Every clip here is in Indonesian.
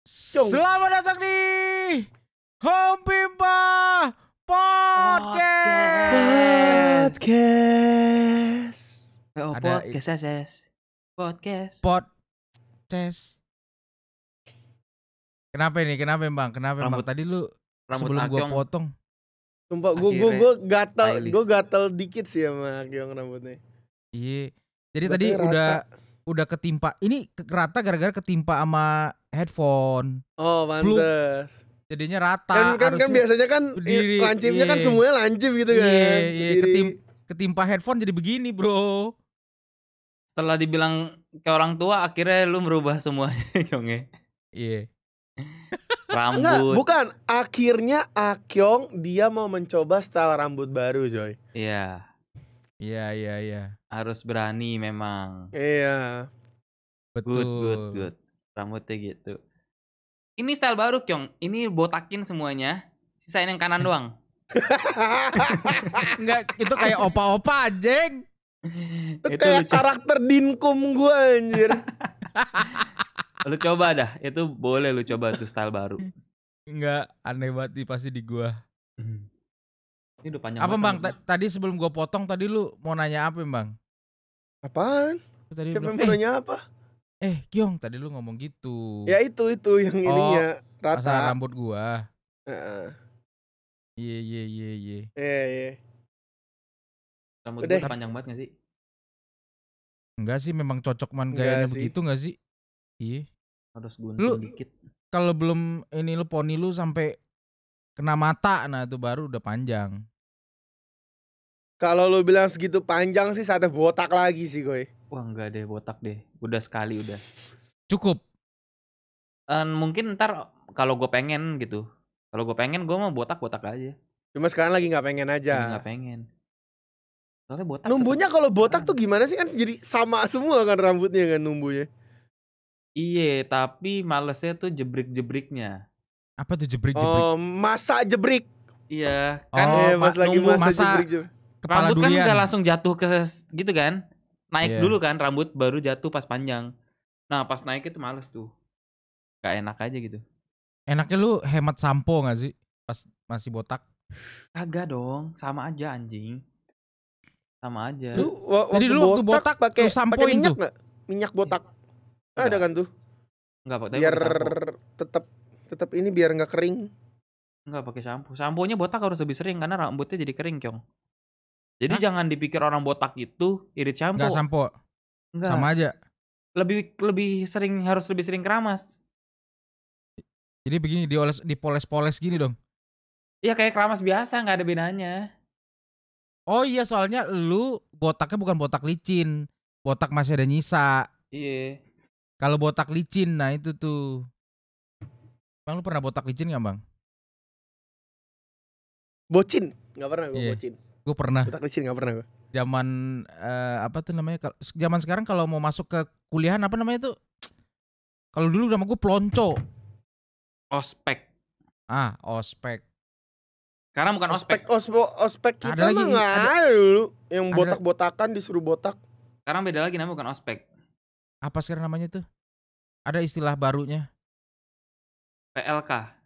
Selamat datang di Home Pimpa Podcast. Podcast. Oh, Ada podcast, Podcast. Podcast. Kenapa ini? Kenapa Bang? Kenapa Bang? Tadi lu rambut sebelum gua potong. Sumpah gue gue gua gue gatel gatal gue gatel dikit sih sama Akyong rambutnya. Iya. Jadi tadi udah udah ketimpa. Ini rata gara-gara ketimpa sama headphone. Oh, pantes. Jadinya rata. Kan kan, kan biasanya kan berdiri, lancipnya kan iya. kan semuanya lancip gitu kan. Iya, iya. Ketim, ketimpa headphone jadi begini, Bro. Setelah dibilang ke orang tua akhirnya lu merubah semuanya, Jonge. Ya? Iya. rambut. Enggak, bukan. Akhirnya Akyong dia mau mencoba style rambut baru, Joy. Iya. Iya, iya, iya. Harus berani memang. Iya. Betul. Good, good, good rambutnya gitu ini style baru Kyong ini botakin semuanya sisain yang kanan doang Enggak, itu kayak opa-opa jeng Itu, kayak lucu. karakter dinkum gue anjir. lu coba dah, itu boleh lu coba tuh style baru. Enggak, aneh banget nih pasti di gua. Hmm. Ini udah panjang. Apa Bang, tadi sebelum gua potong tadi lu mau nanya apa, Bang? Apaan? Tadi Siapa yang mau eh, nanya apa? eh Kyong tadi lu ngomong gitu ya itu itu yang oh, ininya rata masalah rambut gua iya iya iya iya iya iya rambut Udah. gua panjang banget gak sih enggak sih memang cocok man gayanya enggak begitu sih. gak sih iya harus gunting lu, dikit kalau belum ini lu poni lu sampai kena mata nah itu baru udah panjang kalau lu bilang segitu panjang sih sate botak lagi sih gue Wah nggak deh botak deh. Udah sekali udah. Cukup. Um, mungkin ntar kalau gue pengen gitu. Kalau gue pengen gue mau botak-botak aja. Cuma sekarang lagi nggak pengen aja. Nggak pengen. Soalnya botak. Numbunya kalau botak tuh gimana sih kan jadi sama semua kan rambutnya kan numbunya. Iya, tapi malesnya tuh jebrik-jebriknya. Apa tuh jebrik-jebrik? Oh, masa jebrik. Iya, kan oh, eh, pas lagi masa, masa jebrik, jebrik. Kepala Rambut kan durian. kan udah langsung jatuh ke gitu kan? naik yeah. dulu kan rambut baru jatuh pas panjang nah pas naik itu males tuh gak enak aja gitu enaknya lu hemat sampo gak sih pas masih botak kagak dong sama aja anjing sama aja lu waktu jadi lu waktu botak, botak pakai sampo minyak gak? minyak iya. botak eh, ada kan tuh Enggak pak biar tetap tetap ini biar nggak kering Enggak pakai sampo. sampo nya botak harus lebih sering karena rambutnya jadi kering, Kyong. Jadi Hah? jangan dipikir orang botak itu irit campur. Enggak sampo. Enggak. Sama aja. Lebih lebih sering harus lebih sering keramas. Jadi begini dioles dipoles-poles gini dong. Iya kayak keramas biasa nggak ada bedanya. Oh iya soalnya lu botaknya bukan botak licin, botak masih ada nyisa. Iya. Kalau botak licin nah itu tuh. Bang lu pernah botak licin nggak bang? Bocin nggak pernah gue yeah. bocin gue pernah otak licin nggak pernah gue zaman uh, apa tuh namanya zaman sekarang kalau mau masuk ke kuliahan apa namanya tuh kalau dulu nama gue pelonco ospek ah ospek karena bukan ospek ospek ospo, ospek kita ada lagi, nggak dulu yang botak-botakan disuruh botak sekarang beda lagi namanya bukan ospek apa sekarang namanya tuh ada istilah barunya PLK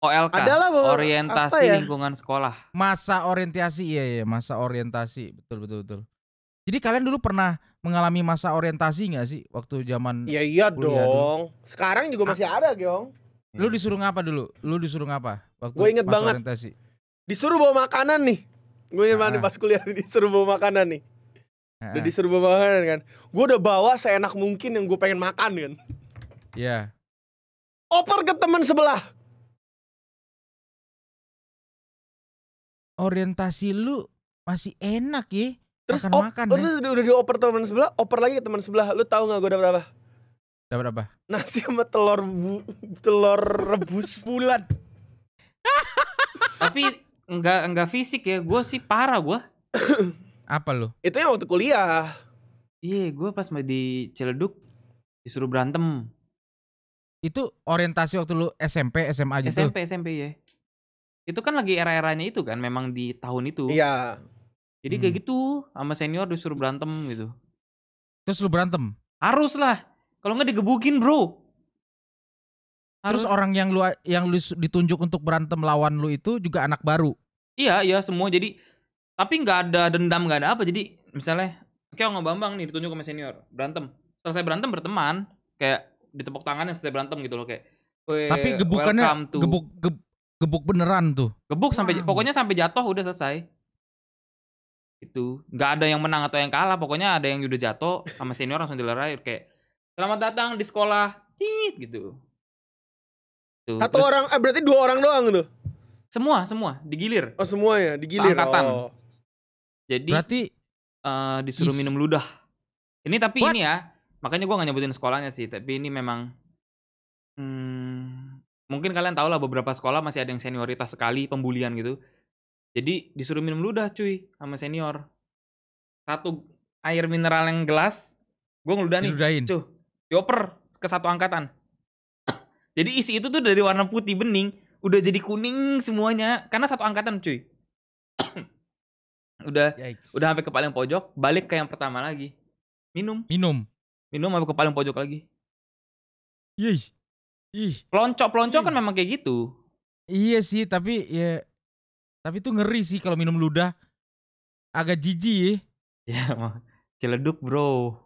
OLK adalah orientasi ya? lingkungan sekolah. Masa orientasi iya iya masa orientasi betul betul betul. Jadi kalian dulu pernah mengalami masa orientasi nggak sih waktu zaman ya, Iya iya dong. Dulu? Sekarang juga masih ah. ada, Geong. Lu disuruh ngapa dulu? Lu disuruh ngapa waktu gua inget masa banget. orientasi? Disuruh bawa makanan nih. Gue inget banget ah. pas kuliah disuruh bawa makanan nih. Ah. Udah disuruh bawa makanan kan. Gue udah bawa seenak mungkin yang gue pengen makan kan. Iya. Yeah. Oper ke teman sebelah orientasi lu masih enak ya. Terus makan makan. Ya. Terus udah, udah dioper teman sebelah, oper lagi ke teman sebelah. Lu tahu nggak gue dapat apa? Dapat apa? Nasi sama telur bu, telur rebus bulat. Tapi enggak enggak fisik ya. Gue sih parah gue. apa lu? Itu yang waktu kuliah. Iya, gue pas di Ciledug disuruh berantem. Itu orientasi waktu lu SMP, SMA gitu? SMP, SMP ya itu kan lagi era-eranya itu kan memang di tahun itu iya jadi hmm. kayak gitu sama senior disuruh berantem gitu terus lu berantem harus lah kalau nggak digebukin bro harus. terus orang yang lu yang lu ditunjuk untuk berantem lawan lu itu juga anak baru iya iya semua jadi tapi nggak ada dendam nggak ada apa jadi misalnya kayak nggak bambang nih ditunjuk sama senior berantem selesai berantem berteman kayak ditepuk tangannya selesai berantem gitu loh kayak tapi gebukannya gebuk ge, gebuk beneran tuh. Gebuk sampai wow. pokoknya sampai jatuh udah selesai. Itu nggak ada yang menang atau yang kalah, pokoknya ada yang udah jatuh sama senior langsung dilerai kayak selamat datang di sekolah, tit gitu. Tuh. Satu Terus, orang, eh, berarti dua orang doang tuh? Semua, semua digilir. Oh semua ya, digilir. Angkatan. Oh. Jadi berarti uh, disuruh is... minum ludah. Ini tapi What? ini ya, makanya gue nggak nyebutin sekolahnya sih, tapi ini memang hmm, mungkin kalian tahu lah beberapa sekolah masih ada yang senioritas sekali pembulian gitu jadi disuruh minum ludah cuy sama senior satu air mineral yang gelas gue ngeludah nih Diludahin. cuy dioper ke satu angkatan jadi isi itu tuh dari warna putih bening udah jadi kuning semuanya karena satu angkatan cuy udah Yikes. udah sampai ke paling pojok balik ke yang pertama lagi minum minum minum sampai ke paling pojok lagi Yes. Ih. Pelonco-pelonco kan memang kayak gitu. Iya sih, tapi ya tapi tuh ngeri sih kalau minum ludah. Agak jijik ya. Ya, celeduk, Bro.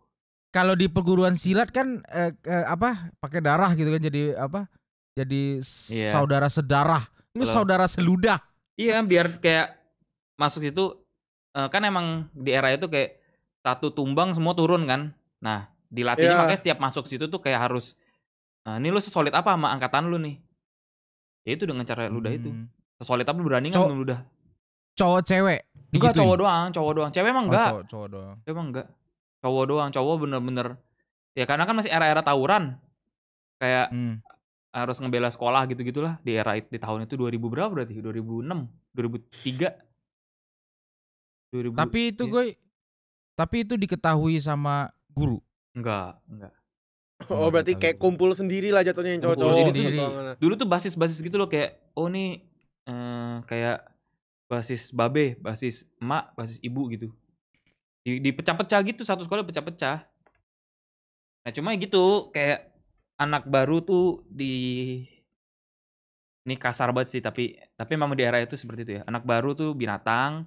Kalau di perguruan silat kan eh, eh, apa? pakai darah gitu kan jadi apa? Jadi yeah. saudara sedarah. Ini saudara seludah. Iya, biar kayak masuk situ eh, kan emang di era itu kayak satu tumbang semua turun kan. Nah, dilatihnya yeah. makanya setiap masuk situ tuh kayak harus Nah, ini lu sesolid apa sama angkatan lu nih? Ya itu dengan cara ludah hmm. itu. Sesolid apa lu berani nggak ludah? Cowok cewek? Enggak, digituin. cowok doang, cowok doang. Cewek emang enggak. Oh, cowok, cowok doang. Cewek emang enggak. Cowok doang, cowok bener-bener. Ya karena kan masih era-era tawuran. Kayak hmm. harus ngebela sekolah gitu-gitulah di era di tahun itu 2000 berapa berarti? 2006, 2003. 2000, tapi itu ya. gue tapi itu diketahui sama guru. Enggak, enggak. Oh, berarti kayak kumpul sendiri lah jatuhnya yang cowok-cowok. Dulu tuh basis-basis gitu loh kayak oh nih eh, kayak basis babe, basis emak, basis ibu gitu. Di dipecah-pecah gitu satu sekolah pecah-pecah. Nah, cuma gitu kayak anak baru tuh di ini kasar banget sih tapi tapi memang di era itu seperti itu ya. Anak baru tuh binatang,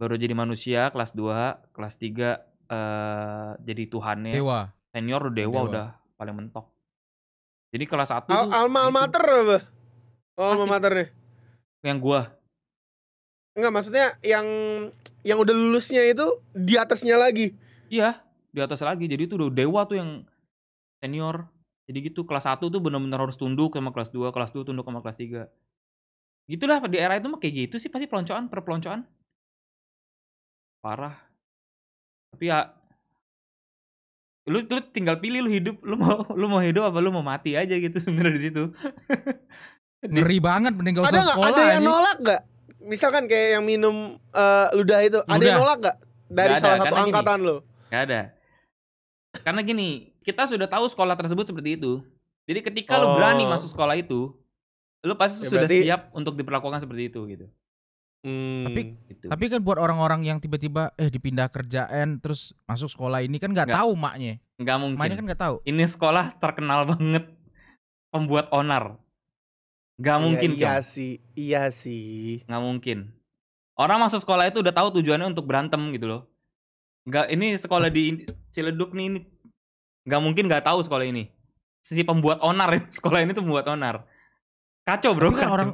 baru jadi manusia kelas 2, kelas 3 eh jadi tuhannya. Dewa senior udah dewa, dewa. udah paling mentok jadi kelas satu Al alma gitu. mater apa oh, alma mater nih yang gua Enggak maksudnya yang yang udah lulusnya itu di atasnya lagi iya di atas lagi jadi itu udah dewa tuh yang senior jadi gitu kelas 1 tuh bener-bener harus tunduk sama kelas 2 kelas 2 tunduk sama kelas 3 gitulah di era itu mah kayak gitu sih pasti peloncoan perpeloncoan parah tapi ya lu tuh tinggal pilih lu hidup lu mau lu mau hidup apa lu mau mati aja gitu sebenarnya di situ ngeri banget mending gak usah ada sekolah ada yang aja. nolak gak misalkan kayak yang minum uh, ludah itu ludah. ada yang nolak gak dari gak salah satu angkatan gini, gak ada karena gini kita sudah tahu sekolah tersebut seperti itu jadi ketika oh. lu berani oh. masuk sekolah itu lu pasti ya, sudah berarti... siap untuk diperlakukan seperti itu gitu Hmm, tapi gitu. tapi kan buat orang-orang yang tiba-tiba eh dipindah kerjaan terus masuk sekolah ini kan nggak tahu maknya. Nggak mungkin. Maknya kan nggak tahu. Ini sekolah terkenal banget pembuat onar. Nggak ya, mungkin. Iya kan? sih, iya sih. Nggak mungkin. Orang masuk sekolah itu udah tahu tujuannya untuk berantem gitu loh. Nggak ini sekolah di Ciledug nih ini nggak mungkin nggak tahu sekolah ini. si pembuat onar sekolah ini tuh pembuat onar. Kacau bro. kan kacau. orang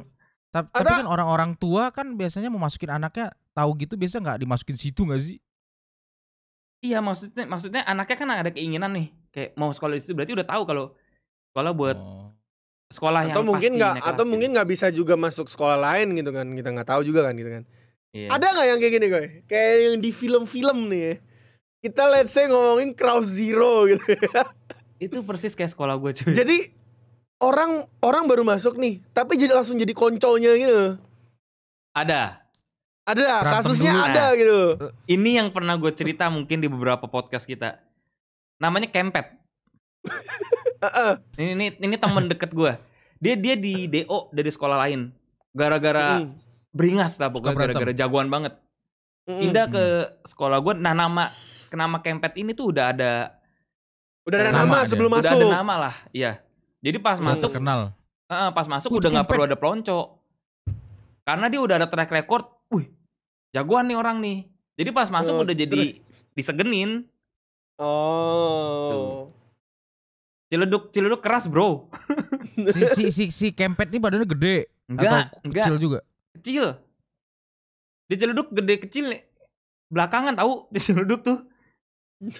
tapi, Ada. tapi kan orang-orang tua kan biasanya mau masukin anaknya tahu gitu biasa nggak dimasukin situ nggak sih? Iya maksudnya maksudnya anaknya kan ada keinginan nih kayak mau sekolah di situ berarti udah tahu kalau sekolah buat oh. sekolah atau yang mungkin nggak atau mungkin gitu. nggak bisa juga masuk sekolah lain gitu kan kita nggak tahu juga kan gitu kan. Yeah. Ada nggak yang kayak gini gue? Kayak yang di film-film nih. Ya. Kita let's say ngomongin Cross Zero gitu. Itu persis kayak sekolah gue cuy. Jadi orang orang baru masuk nih, tapi jadi langsung jadi koncolnya gitu. Ada. Ada Berantem kasusnya dulu. ada gitu. Nah, ini yang pernah gue cerita mungkin di beberapa podcast kita. Namanya Kempet. ini ini ini teman deket gue. Dia dia di DO dari sekolah lain. Gara-gara mm. beringas lah pokoknya gara-gara jagoan banget. Mm. Pindah ke sekolah gue. Nah nama nama Kempet ini tuh udah ada Udah ada nama, nama sebelum ada. masuk. Udah ada nama lah, iya. Jadi pas udah masuk kenal. Uh, pas masuk Uj, udah nggak perlu ada pelonco. Karena dia udah ada track record. Wih, jagoan nih orang nih. Jadi pas masuk oh, udah jadi disegenin. Oh. Ciledug, Ciledug keras, Bro. si si si, si Kempet nih badannya gede. Enggak, atau enggak. kecil juga. Kecil. Di Ciledug gede kecil belakangan tahu di Ciledug tuh.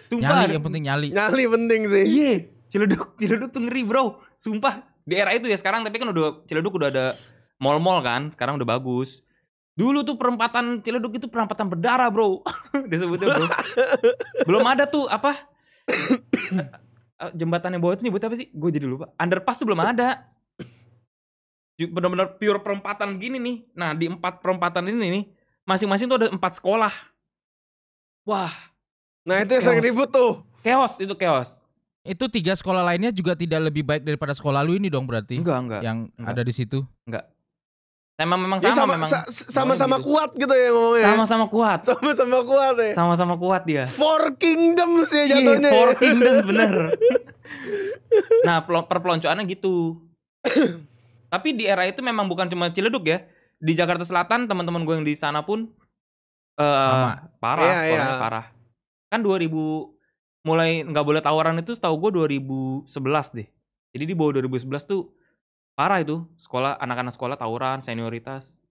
Tumpah. Nyali yang penting nyali. Nyali penting sih. Iya. Yeah. Ciledug, Ciledug tuh ngeri bro, sumpah. Di era itu ya sekarang, tapi kan udah Ciledug udah ada mall-mall kan, sekarang udah bagus. Dulu tuh perempatan Ciledug itu perempatan berdarah bro, disebutnya bro. Belum ada tuh apa? Eh, jembatan yang bawah itu nyebut apa sih? Gue jadi lupa. Underpass tuh belum ada. Bener-bener pure perempatan gini nih. Nah di empat perempatan ini nih, masing-masing tuh ada empat sekolah. Wah. Nah itu yang sering ribut tuh. Chaos itu chaos itu tiga sekolah lainnya juga tidak lebih baik daripada sekolah lu ini dong berarti? Enggak, enggak. Yang enggak. ada di situ? Enggak. Emang memang sama, sama memang. Sama-sama gitu. kuat gitu ya ngomongnya. Ya? Sama-sama kuat. Sama-sama kuat ya. Sama-sama kuat dia. Four Kingdoms ya jatuhnya. Yeah, four Kingdoms bener. nah, perpeloncoannya gitu. Tapi di era itu memang bukan cuma Ciledug ya. Di Jakarta Selatan teman-teman gue yang di sana pun uh, sama. parah, yeah, sekolahnya iya. parah. Kan 2000 mulai nggak boleh tawaran itu setahu gue 2011 deh. Jadi di bawah 2011 tuh parah itu sekolah anak-anak sekolah tawuran senioritas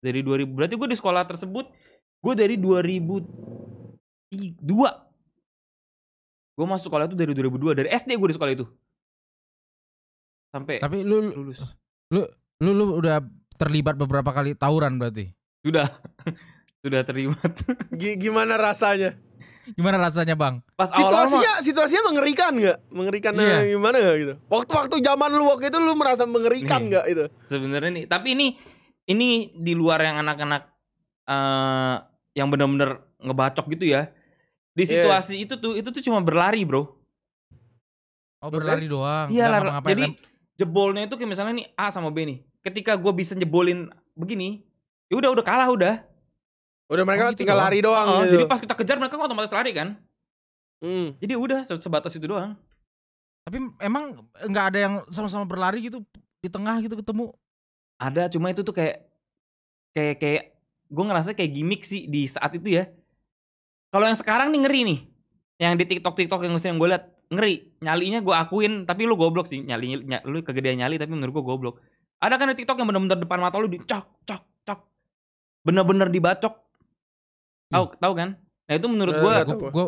dari 2000 berarti gue di sekolah tersebut gue dari 2002 gue masuk sekolah itu dari 2002 dari SD gue di sekolah itu sampai tapi lu lulus lu lu, lu udah terlibat beberapa kali tawuran berarti sudah sudah terlibat gimana rasanya Gimana rasanya bang? Pas situasinya awal situasinya mengerikan nggak? Mengerikan eh, iya. gimana gak gitu? Waktu-waktu zaman lu waktu itu lu merasa mengerikan nggak itu? Sebenarnya nih, tapi ini ini di luar yang anak-anak uh, yang benar-benar ngebacok gitu ya. Di iya. situasi yeah. itu tuh itu tuh cuma berlari bro. Oh berlari doang. Iya lah. Jadi jebolnya itu kayak misalnya nih A sama B nih. Ketika gue bisa jebolin begini, ya udah udah kalah udah Udah mereka oh, gitu tinggal doang. lari doang. Uh, gitu. Jadi pas kita kejar mereka otomatis lari kan. Hmm. Jadi udah sebatas itu doang. Tapi emang nggak ada yang sama-sama berlari gitu di tengah gitu ketemu. Ada, cuma itu tuh kayak kayak kayak gue ngerasa kayak gimmick sih di saat itu ya. Kalau yang sekarang nih ngeri nih. Yang di TikTok TikTok yang yang gue liat ngeri. Nyalinya gue akuin, tapi lu goblok sih. Nyali, nyali lu kegedean nyali tapi menurut gue goblok. Ada kan di TikTok yang bener-bener depan mata lu dicok cok cok. Bener-bener dibacok Tahu hmm. tahu kan? Nah itu menurut gue gue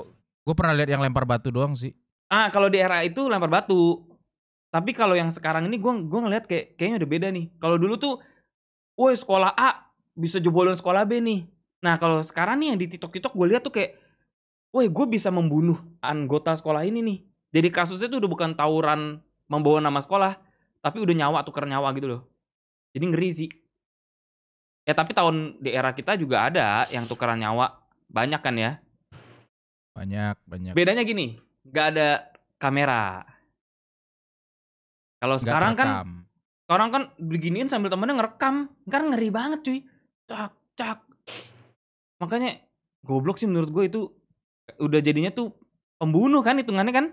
gue pernah lihat yang lempar batu doang sih. Ah kalau di era itu lempar batu. Tapi kalau yang sekarang ini gue gue ngeliat kayak kayaknya udah beda nih. Kalau dulu tuh, woi sekolah A bisa jebolin sekolah B nih. Nah kalau sekarang nih yang di TikTok TikTok gue lihat tuh kayak, woi gue bisa membunuh anggota sekolah ini nih. Jadi kasusnya tuh udah bukan tawuran membawa nama sekolah, tapi udah nyawa tukar nyawa gitu loh. Jadi ngeri sih. Ya tapi tahun di era kita juga ada yang tukeran nyawa. Banyak kan ya? Banyak, banyak. Bedanya gini, nggak ada kamera. Kalau sekarang kan sekarang kan beginiin sambil temennya ngerekam. Kan ngeri banget cuy. Cak, cak. Makanya goblok sih menurut gue itu udah jadinya tuh pembunuh kan hitungannya kan?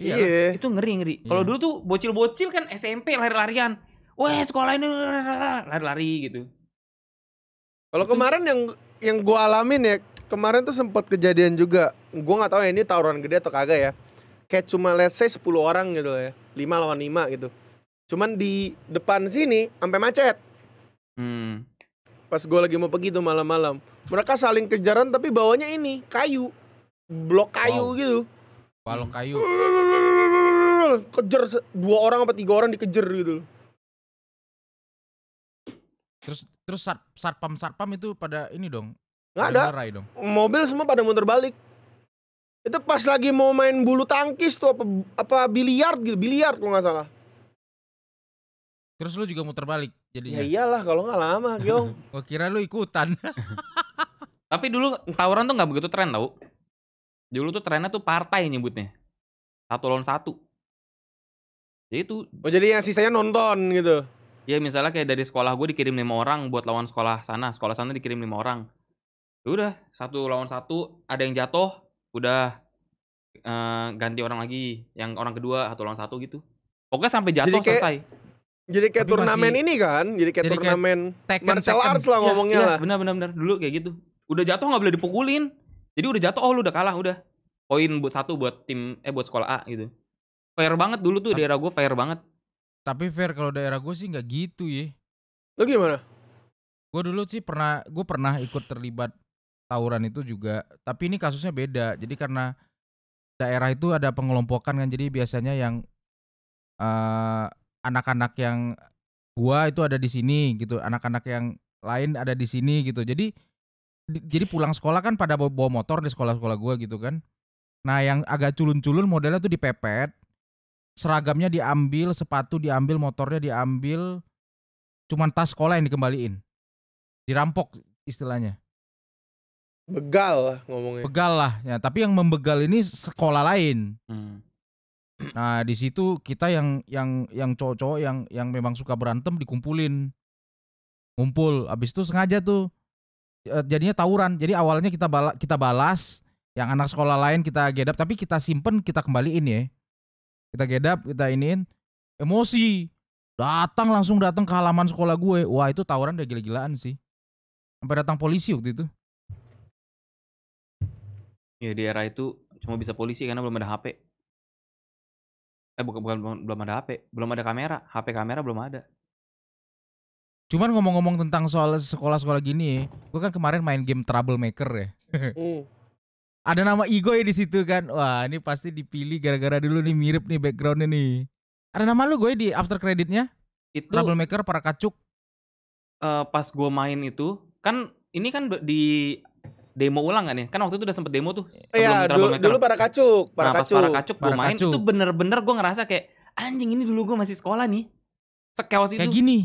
Iya. Yeah. Itu ngeri-ngeri. Iya. Kalau dulu tuh bocil-bocil kan SMP lari-larian. Wah, sekolah ini lari-lari gitu. Kalau kemarin yang yang gue alamin ya kemarin tuh sempat kejadian juga. Gue nggak tahu ya ini tawuran gede atau kagak ya. Kayak cuma let's say 10 orang gitu ya. 5 lawan 5 gitu. Cuman di depan sini sampai macet. Hmm. Pas gue lagi mau pergi tuh malam-malam. Mereka saling kejaran tapi bawanya ini kayu. Blok kayu wow. gitu. Balok kayu. Kejar dua orang apa tiga orang dikejar gitu. Terus Terus sat satpam itu pada ini dong. Enggak ada. Marai dong. Mobil semua pada muter balik. Itu pas lagi mau main bulu tangkis tuh apa apa biliar gitu, biliar kalau nggak salah. Terus lu juga muter balik jadinya. Ya iyalah kalau nggak lama, Kyong. Gua kira lu ikutan. Tapi dulu tawuran tuh nggak begitu tren tau. Dulu tuh trennya tuh partai nyebutnya. Satu lawan satu. Jadi itu. Oh jadi yang sisanya nonton gitu ya misalnya kayak dari sekolah gue dikirim lima orang buat lawan sekolah sana sekolah sana dikirim lima orang ya udah satu lawan satu ada yang jatuh udah uh, ganti orang lagi yang orang kedua satu lawan satu gitu pokoknya sampai jatuh jadi kayak, selesai jadi kayak Tapi turnamen masih, ini kan jadi kayak jadi turnamen kayak tekken, martial lah iya, ngomongnya ya, lah bener benar benar dulu kayak gitu udah jatuh nggak boleh dipukulin jadi udah jatuh oh lu udah kalah udah poin buat satu buat tim eh buat sekolah A gitu fair banget dulu tuh di era gue fair banget tapi fair kalau daerah gue sih nggak gitu ya. Lo gimana? Gue dulu sih pernah, gue pernah ikut terlibat tawuran itu juga. Tapi ini kasusnya beda. Jadi karena daerah itu ada pengelompokan kan, jadi biasanya yang eh, anak-anak uh, yang gua itu ada di sini gitu, anak-anak yang lain ada di sini gitu. Jadi jadi pulang sekolah kan pada bawa motor di sekolah-sekolah gua gitu kan. Nah yang agak culun-culun modelnya tuh dipepet seragamnya diambil, sepatu diambil, motornya diambil, cuman tas sekolah yang dikembaliin. Dirampok istilahnya. Begal lah ngomongnya. Begal lah, ya. Tapi yang membegal ini sekolah lain. Hmm. Nah di situ kita yang yang yang cowok-cowok yang yang memang suka berantem dikumpulin, ngumpul. Abis itu sengaja tuh e, jadinya tawuran. Jadi awalnya kita bala, kita balas, yang anak sekolah lain kita gedap, tapi kita simpen kita kembaliin ya kita gedap kita iniin emosi datang langsung datang ke halaman sekolah gue wah itu tawuran udah gila-gilaan sih sampai datang polisi waktu itu ya di era itu cuma bisa polisi karena belum ada HP eh bukan bukan belum, ada HP belum ada kamera HP kamera belum ada cuman ngomong-ngomong tentang soal sekolah-sekolah gini gue kan kemarin main game troublemaker ya hmm. Ada nama Igo ya di situ kan. Wah, ini pasti dipilih gara-gara dulu nih mirip nih backgroundnya nih. Ada nama lu gue di after creditnya? Itu Troublemaker para kacuk. Uh, eh, pas gue main itu kan ini kan di demo ulang kan ya? Kan waktu itu udah sempet demo tuh iya, sebelum iya, dulu, dulu para kacuk, para nah, kacuk. para kacuk gue main kacuk. itu bener-bener gue ngerasa kayak anjing ini dulu gue masih sekolah nih. Sekewas itu. Kayak gini.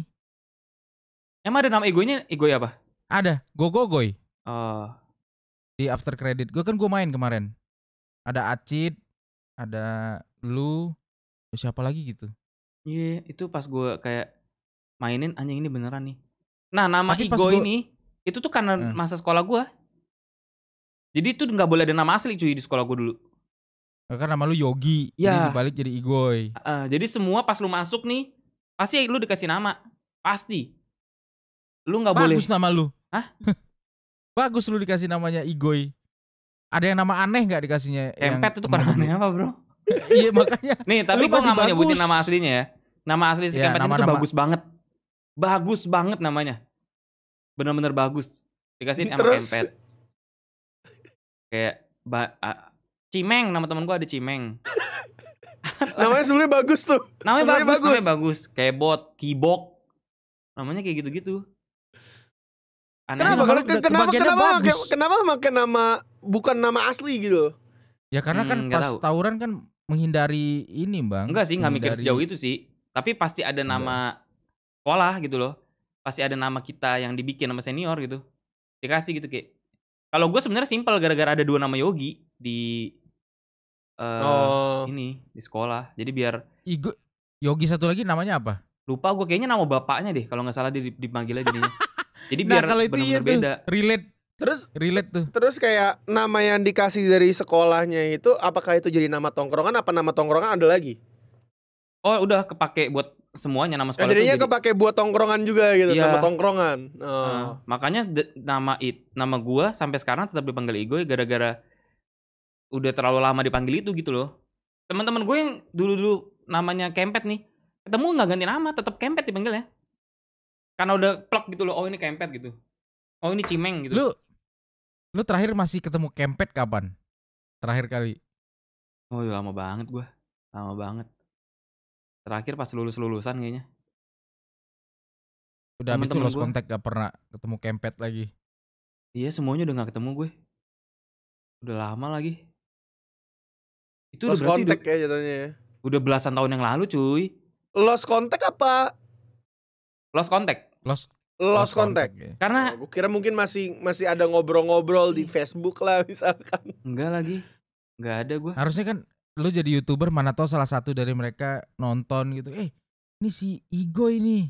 Emang ada nama egonya ego apa? Ada, gogogoy. Oh di after credit gue kan gue main kemarin ada acid ada lu siapa lagi gitu iya yeah, itu pas gue kayak mainin anjing ini beneran nih nah nama Tapi ego gua... ini itu tuh karena hmm. masa sekolah gue jadi itu nggak boleh ada nama asli cuy di sekolah gue dulu oh, karena nama lu Yogi ya. jadi balik jadi Igoy uh, jadi semua pas lu masuk nih pasti lu dikasih nama pasti lu nggak boleh bagus nama lu Hah? Bagus lu dikasih namanya Igoi, Ada yang nama aneh nggak dikasihnya? Kempet itu pernah aneh apa bro? iya makanya. Nih tapi gue nggak mau nyebutin nama aslinya ya. Nama asli si ya, Kempet itu bagus banget. Bagus banget namanya. Bener-bener bagus. dikasih nama Kempet. Kayak ba Cimeng nama temen gue ada Cimeng. namanya sebenernya bagus tuh. Namanya bagus, namanya bagus. Kayak bot, kibok. Namanya kayak gitu-gitu. Aneh kenapa? Kalau kenapa kenapa kenapa, Kenapa? kenapa Kenapa? Kenapa? nama bukan nama asli gitu? Ya karena hmm, kan hmm, pas tahu. tawuran kan menghindari ini, Bang. Enggak sih, nggak mikir sejauh itu sih. Tapi pasti ada nama Enggak. sekolah gitu loh. Pasti ada nama kita yang dibikin nama senior gitu. Dikasih gitu kayak. Kalau gue sebenarnya simpel gara-gara ada dua nama Yogi di uh, oh. ini di sekolah. Jadi biar Igo Yogi satu lagi namanya apa? Lupa gue kayaknya nama bapaknya deh kalau nggak salah dia dipanggilnya jadinya. Jadi nah, biar nah, kalau itu iya beda. beda. Relate Terus relate tuh. Terus kayak nama yang dikasih dari sekolahnya itu apakah itu jadi nama tongkrongan apa nama tongkrongan ada lagi? Oh, udah kepake buat semuanya nama sekolah. Nah, jadinya jadi... kepake buat tongkrongan juga gitu, ya. nama tongkrongan. Oh. Nah, makanya nama it nama gua sampai sekarang tetap dipanggil ya gara-gara udah terlalu lama dipanggil itu gitu loh. Teman-teman gue yang dulu-dulu namanya Kempet nih, ketemu nggak ganti nama, tetap Kempet dipanggil ya karena udah plek gitu loh oh ini kempet gitu oh ini cimeng gitu lu lu terakhir masih ketemu kempet kapan terakhir kali oh ya lama banget gua lama banget terakhir pas lulus lulusan kayaknya udah habis itu kontak, gak pernah ketemu kempet lagi iya semuanya udah gak ketemu gue udah lama lagi itu lost udah berarti kontak udah, ya jadinya? ya udah belasan tahun yang lalu cuy lost kontak apa Lost contact. Lost lost contact. contact. Iya. Karena oh, gue kira mungkin masih masih ada ngobrol-ngobrol di Facebook lah misalkan. Enggak lagi. Enggak ada gue. Harusnya kan lu jadi YouTuber mana tau salah satu dari mereka nonton gitu. Eh, ini si Igo ini.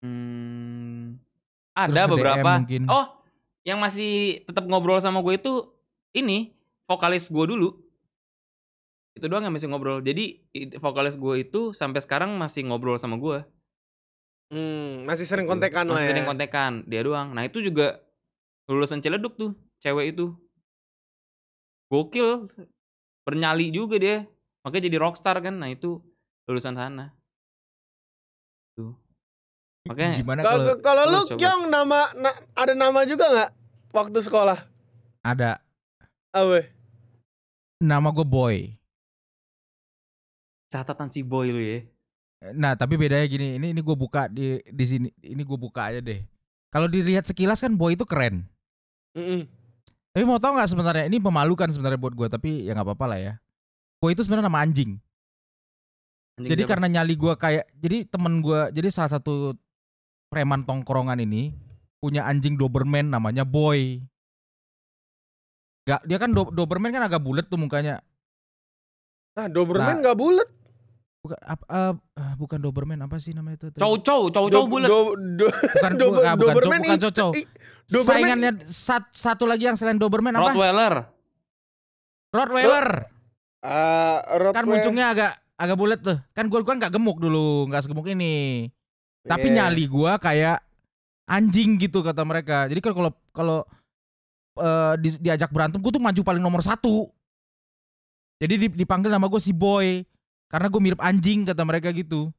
Hmm, ada Terus beberapa. Mungkin. Oh, yang masih tetap ngobrol sama gue itu ini vokalis gue dulu. Itu doang yang masih ngobrol. Jadi vokalis gue itu sampai sekarang masih ngobrol sama gue. Hmm, masih sering gitu. kontekan masih lah. Masih ya. sering kontekan dia doang. Nah, itu juga lulusan Ciledug tuh, cewek itu. Gokil. Bernyali juga dia. Makanya jadi rockstar kan. Nah, itu lulusan sana. Tuh. Makanya gimana kalau kalau lu Kyong nama na, ada nama juga nggak waktu sekolah? Ada. Awe. Nama gue Boy. Catatan si Boy lu ya. Nah, tapi bedanya gini, ini ini gue buka di di sini, ini gue buka aja deh. Kalau dilihat sekilas kan boy itu keren. Mm -mm. Tapi mau tau nggak sebenarnya ini memalukan sebenarnya buat gue, tapi ya nggak apa-apa lah ya. Boy itu sebenarnya nama anjing. anjing jadi karena nyali gue kayak, jadi temen gue, jadi salah satu preman tongkrongan ini punya anjing Doberman namanya Boy. Gak, dia kan Do Doberman kan agak bulat tuh mukanya. Ah, nah, Doberman nggak nah, bulat bukan ap, uh, bukan Doberman apa sih namanya itu? Cow cow cow cow bulat. Do, do, bukan do, bukan, do, bukan, Doberman bukan cow cow. Saingannya sat, satu lagi yang selain Doberman apa? Rottweiler. Rottweiler. Uh, Kan munculnya agak agak bulat tuh. Kan gue kan gak gemuk dulu, gak segemuk ini. Tapi yeah. nyali gue kayak anjing gitu kata mereka. Jadi kalau kalau uh, di, diajak berantem, gue tuh maju paling nomor satu. Jadi dipanggil nama gue si Boy karena gue mirip anjing kata mereka gitu.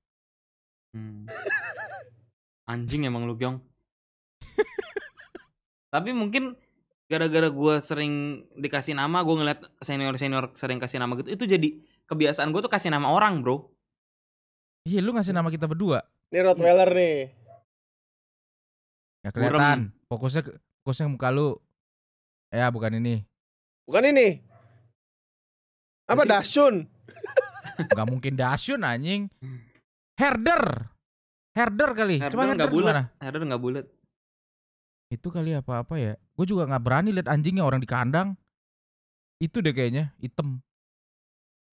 Hmm. anjing emang lu kiong Tapi mungkin gara-gara gue sering dikasih nama, gue ngeliat senior-senior sering kasih nama gitu, itu jadi kebiasaan gue tuh kasih nama orang bro. Iya lu ngasih nama kita berdua. Ini Rottweiler ya. nih. ya kelihatan. Burem. Fokusnya fokusnya muka lu. Ya bukan ini. Bukan ini. Apa Dasun? Gak mungkin Dasyun anjing. Herder. Herder kali. Herder Cuma herder gak bulat. Herder gak bulat. Itu kali apa-apa ya. Gue juga gak berani lihat anjingnya orang di kandang. Itu deh kayaknya. Item.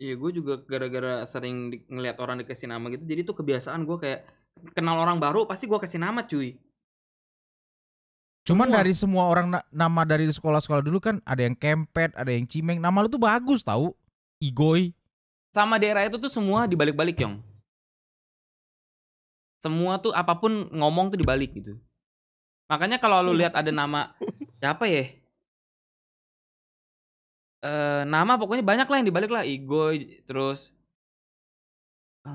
Iya gue juga gara-gara sering di- ngeliat orang dikasih nama gitu. Jadi itu kebiasaan gue kayak kenal orang baru pasti gue kasih nama cuy. Cuman semua. dari semua orang na nama dari sekolah-sekolah dulu kan ada yang Kempet, ada yang Cimeng. Nama lu tuh bagus tahu. Igoi sama daerah itu tuh semua dibalik-balik yong semua tuh apapun ngomong tuh dibalik gitu makanya kalau lu lihat ada nama siapa ya e, nama pokoknya banyak lah yang dibalik lah Igo terus e,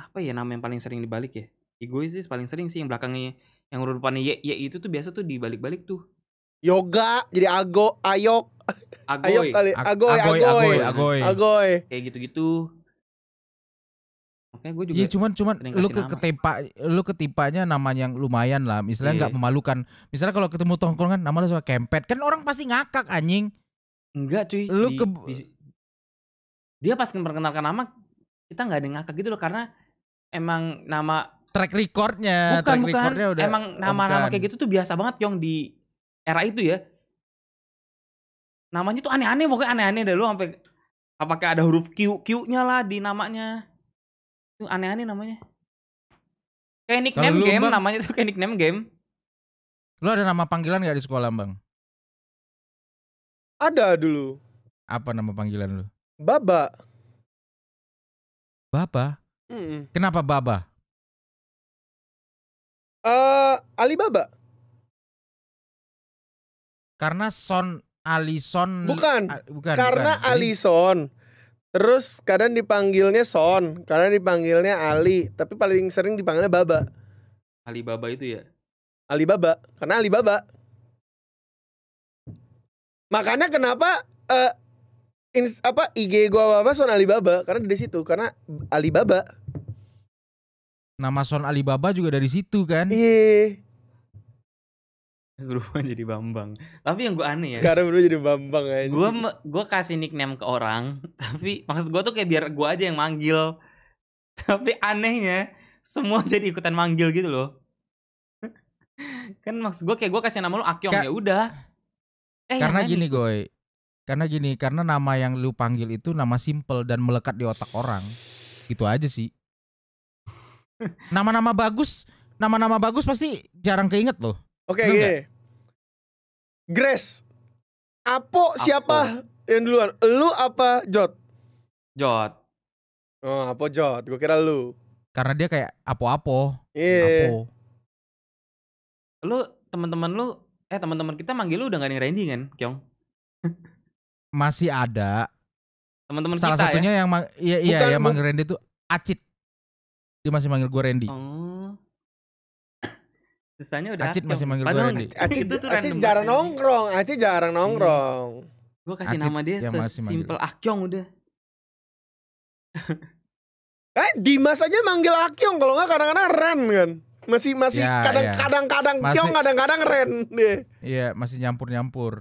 apa ya nama yang paling sering dibalik ya Igo sih paling sering sih yang belakangnya yang urutannya Y, Y itu tuh biasa tuh dibalik-balik tuh yoga jadi ago ayok agoy ayok kali agoy agoy agoy agoy, agoy. kayak gitu-gitu makanya gue juga iya cuman cuman lu ke ketipa lu ketipanya nama yang lumayan lah misalnya nggak iya. memalukan misalnya kalau ketemu tongkrongan nama lu suka kempet kan orang pasti ngakak anjing enggak cuy lu ke dia pas memperkenalkan nama kita nggak ada yang ngakak gitu loh karena emang nama track recordnya bukan track bukan recordnya udah, emang nama nama kayak gitu tuh biasa banget yang di era itu ya namanya tuh aneh-aneh pokoknya aneh-aneh deh lu sampai apakah ada huruf Q Q-nya lah di namanya itu aneh-aneh namanya kayak nickname Lalu, game bang, namanya tuh kayak nickname game lu ada nama panggilan gak di sekolah bang ada dulu apa nama panggilan lu Baba Baba mm -mm. kenapa Baba Eh uh, Alibaba karena Son Alison bukan, A, bukan karena Alison. Terus kadang dipanggilnya Son, kadang dipanggilnya Ali, tapi paling sering dipanggilnya Baba. Alibaba itu ya? Alibaba, karena Alibaba. Makanya kenapa uh, eh, in, apa IG gua Baba Son Alibaba karena dari situ karena Alibaba. Nama Son Alibaba juga dari situ kan? Iya. berubah jadi Bambang. Tapi yang gue aneh ya. Sekarang berubah jadi Bambang aja. Gue gue kasih nickname ke orang, tapi maksud gue tuh kayak biar gue aja yang manggil. Tapi anehnya semua jadi ikutan manggil gitu loh. kan maksud gue kayak gue kasih nama lu Akyong ya udah. Eh, karena gini goy, karena gini karena nama yang lu panggil itu nama simple dan melekat di otak orang. Gitu aja sih. Nama-nama bagus, nama-nama bagus pasti jarang keinget loh. Oke, okay, gini. Grace. Apo, Apo siapa yang duluan? Lu apa Jot? Jot. Oh, Apo Jot. Gue kira lu. Karena dia kayak Apo-apo. Iya. Yeah. Apo. Lu teman-teman lu eh teman-teman kita manggil lu udah gak ada yang Randy kan, Kyong? Masih ada. Teman-teman kita Salah ya? satunya ya? yang iya iya yang manggil Randy itu Acit. Dia masih manggil gue Randy. Oh sisanya udah Acit masih manggil gue Randy Acit, itu tuh Acit jarang nongkrong Acit jarang iya. nongkrong hmm. gue kasih Acit nama dia sesimpel Akyong udah eh Dimas aja manggil Akyong kalau nggak kadang-kadang Ren kan masih masih kadang ya, kadang, ya. kadang kadang kadang Kyong kadang-kadang Ren deh iya masih nyampur nyampur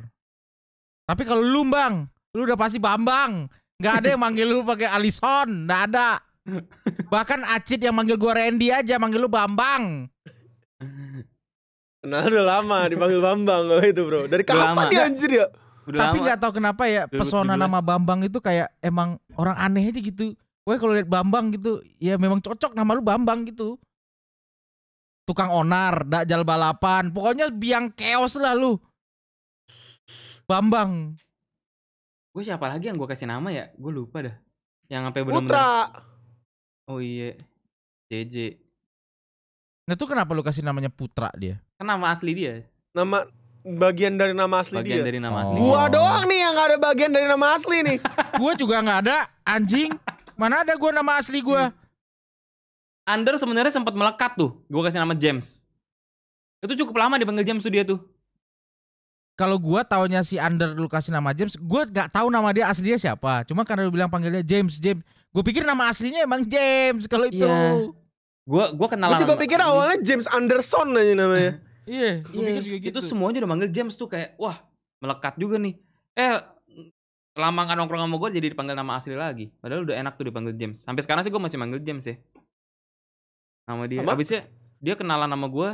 tapi kalau lu bang lu udah pasti Bambang nggak ada yang manggil lu pakai Alison nggak ada bahkan Acit yang manggil gue Randy aja manggil lu Bambang nah udah lama dipanggil Bambang kalau itu bro. Dari kapan lama. dia anjir ya? Udah Tapi nggak tau kenapa ya pesona nama Bambang itu kayak emang orang aneh aja gitu. Gue kalau liat Bambang gitu, ya memang cocok nama lu Bambang gitu. Tukang onar, dak dakjal balapan, pokoknya biang keos lah lu. Bambang. Gue siapa lagi yang gue kasih nama ya? Gue lupa dah. Yang apa benar Putra. Oh iya. JJ. Nah tuh kenapa lu kasih namanya Putra dia? Kan nama asli dia. Nama bagian dari nama asli bagian dia. dari nama asli. Gua doang nih yang gak ada bagian dari nama asli nih. gua juga nggak ada anjing. Mana ada gua nama asli gua? Iya. Under sebenarnya sempat melekat tuh. Gua kasih nama James. Itu cukup lama dipanggil James tuh dia tuh. Kalau gua taunya si Under lu kasih nama James, gua nggak tahu nama dia asli aslinya siapa. Cuma karena lu bilang panggilnya James, James. Gue pikir nama aslinya emang James kalau itu. Yeah. Gua gua kenal. Gue juga pikir awalnya James Anderson aja namanya. Iya, gue iya, juga gitu. Itu semuanya udah manggil James tuh kayak wah melekat juga nih. Eh lama kan nongkrong sama gue jadi dipanggil nama asli lagi. Padahal udah enak tuh dipanggil James. Sampai sekarang sih gue masih manggil James ya. Nama dia. Apa? Abisnya dia kenalan nama gue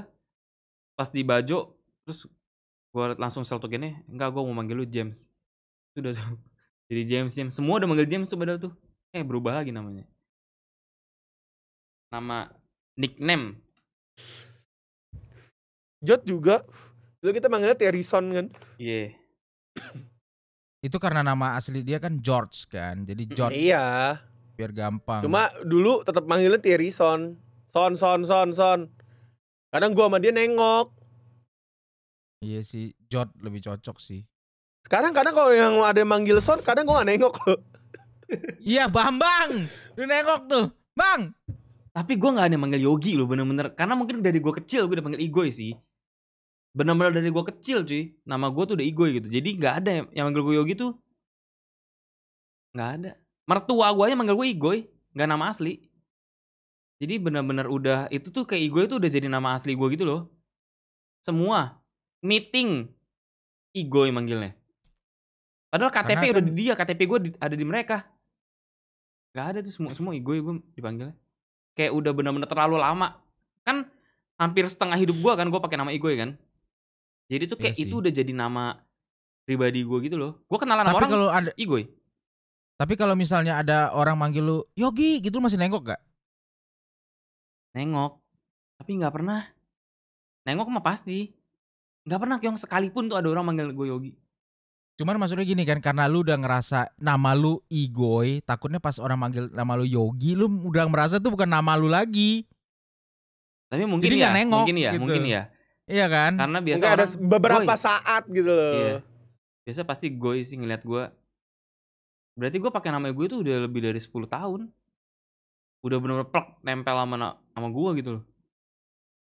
pas di Bajo terus gue langsung seltuk gini enggak gue mau manggil lu James itu udah jadi James James semua udah manggil James tuh padahal tuh eh berubah lagi namanya nama nickname Jot juga. Dulu kita manggilnya Terison kan. Iya. Yeah. Itu karena nama asli dia kan George kan. Jadi mm, George. Mm, iya. Biar gampang. Cuma dulu tetap manggilnya Terison. Son son son son. Kadang gua sama dia nengok. Iya sih, Jot lebih cocok sih. Sekarang kadang kalau yang ada yang manggil Son, kadang gua gak nengok loh. iya, Bambang. Lu nengok tuh. Bang, tapi gue nggak ada manggil Yogi loh bener-bener. Karena mungkin dari gue kecil gue udah panggil Igoy sih. Bener-bener dari gue kecil cuy. Nama gue tuh udah Igoy gitu. Jadi nggak ada yang, manggil gue Yogi tuh. Nggak ada. Mertua gue aja manggil gue igoi Nggak nama asli. Jadi bener-bener udah. Itu tuh kayak igoi tuh udah jadi nama asli gue gitu loh. Semua. Meeting. igoi manggilnya. Padahal KTP Karena kan udah di dia. KTP gue ada di mereka. Gak ada tuh semua. Semua Igoy gue dipanggilnya kayak udah bener-bener terlalu lama kan hampir setengah hidup gue kan gue pakai nama Igoy kan jadi tuh kayak iya itu udah jadi nama pribadi gue gitu loh gue kenalan tapi orang kalau ada Igoy tapi kalau misalnya ada orang manggil lu Yogi gitu masih nengok gak nengok tapi nggak pernah nengok mah pasti nggak pernah kyong sekalipun tuh ada orang manggil gue Yogi Cuman maksudnya gini kan karena lu udah ngerasa nama lu Igoy, takutnya pas orang manggil nama lu Yogi, lu udah merasa tuh bukan nama lu lagi. Tapi mungkin Jadi ya, nengok, mungkin ya, gitu. mungkin ya. Iya kan? Karena biasa orang, ada beberapa goy. saat gitu loh. Iya. Biasa pasti Goy sih ngeliat gua. Berarti gua pakai nama gue tuh udah lebih dari 10 tahun. Udah bener-bener plek nempel sama sama gua gitu loh.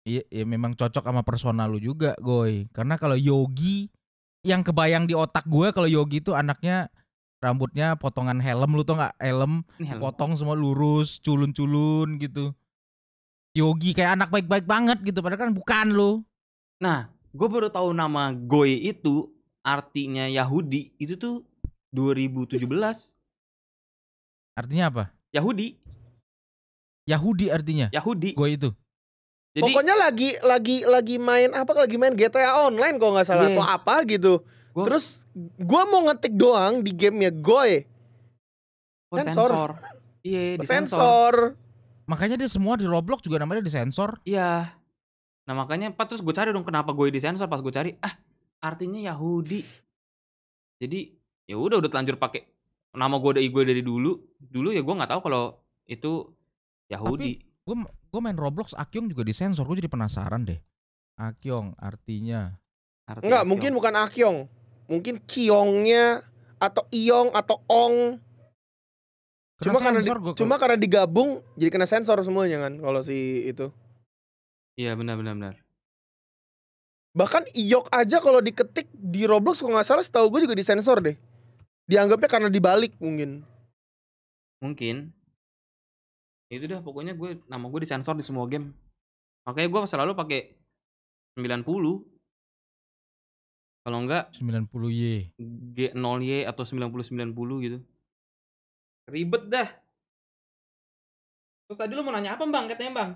Iya, ya memang cocok sama personal lu juga, Goy. Karena kalau Yogi yang kebayang di otak gue kalau Yogi itu anaknya rambutnya potongan helm lu tau nggak helm, helm potong semua lurus culun-culun gitu Yogi kayak anak baik-baik banget gitu padahal kan bukan lu nah gue baru tahu nama Goy itu artinya Yahudi itu tuh 2017 artinya apa Yahudi Yahudi artinya Yahudi Goy itu jadi, Pokoknya lagi lagi lagi main apa lagi main GTA online kok nggak salah yeah. atau apa gitu. Gua, Terus gue mau ngetik doang di gamenya Goy. Oh, sensor. Iya, di sensor. sensor. Makanya dia semua di Roblox juga namanya di sensor. Iya. Nah makanya pas terus gue cari dong kenapa gue di sensor pas gue cari ah artinya Yahudi. Jadi ya udah udah telanjur pakai nama gue dari gue dari dulu. Dulu ya gue nggak tahu kalau itu Yahudi. Tapi gue gue main Roblox Akyong juga disensor gue jadi penasaran deh Akyong artinya Arti Enggak, Akyong. mungkin bukan Akyong. Mungkin Kiongnya atau Iong atau Ong. Kena cuma karena di, gua, cuma karena digabung jadi kena sensor semuanya kan kalau si itu. Iya, benar benar benar. Bahkan Iok aja kalau diketik di Roblox kok nggak salah setahu gue juga disensor deh. Dianggapnya karena dibalik mungkin. Mungkin itu ya dah pokoknya gue nama gue disensor di semua game makanya gue selalu pakai 90 kalau enggak 90 Y G0 Y atau 90 90 gitu ribet dah terus tadi lu mau nanya apa bang katanya bang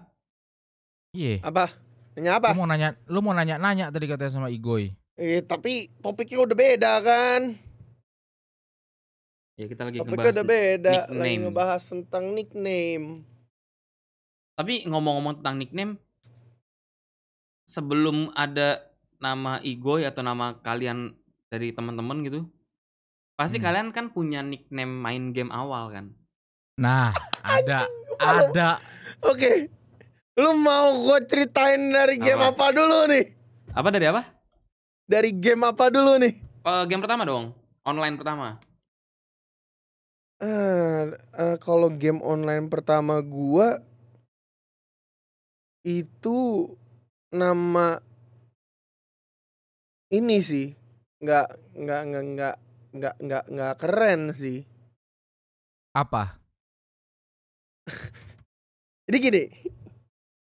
iya apa nanya apa lu mau nanya lu mau nanya nanya tadi katanya sama Igoy eh tapi topiknya udah beda kan Ya kita lagi tapi ngebahas udah beda, nickname. lagi ngebahas tentang nickname. Tapi ngomong-ngomong tentang nickname, sebelum ada nama Igoy atau nama kalian dari teman-teman gitu, pasti hmm. kalian kan punya nickname main game awal kan? Nah, ada, ada. Oke, okay. lu mau gue ceritain dari apa? game apa dulu nih? Apa dari apa? Dari game apa dulu nih? Uh, game pertama dong, online pertama uh, kalau game online pertama gua itu nama ini sih, nggak nggak nggak nggak nggak nggak nggak keren sih. Apa? Jadi gini,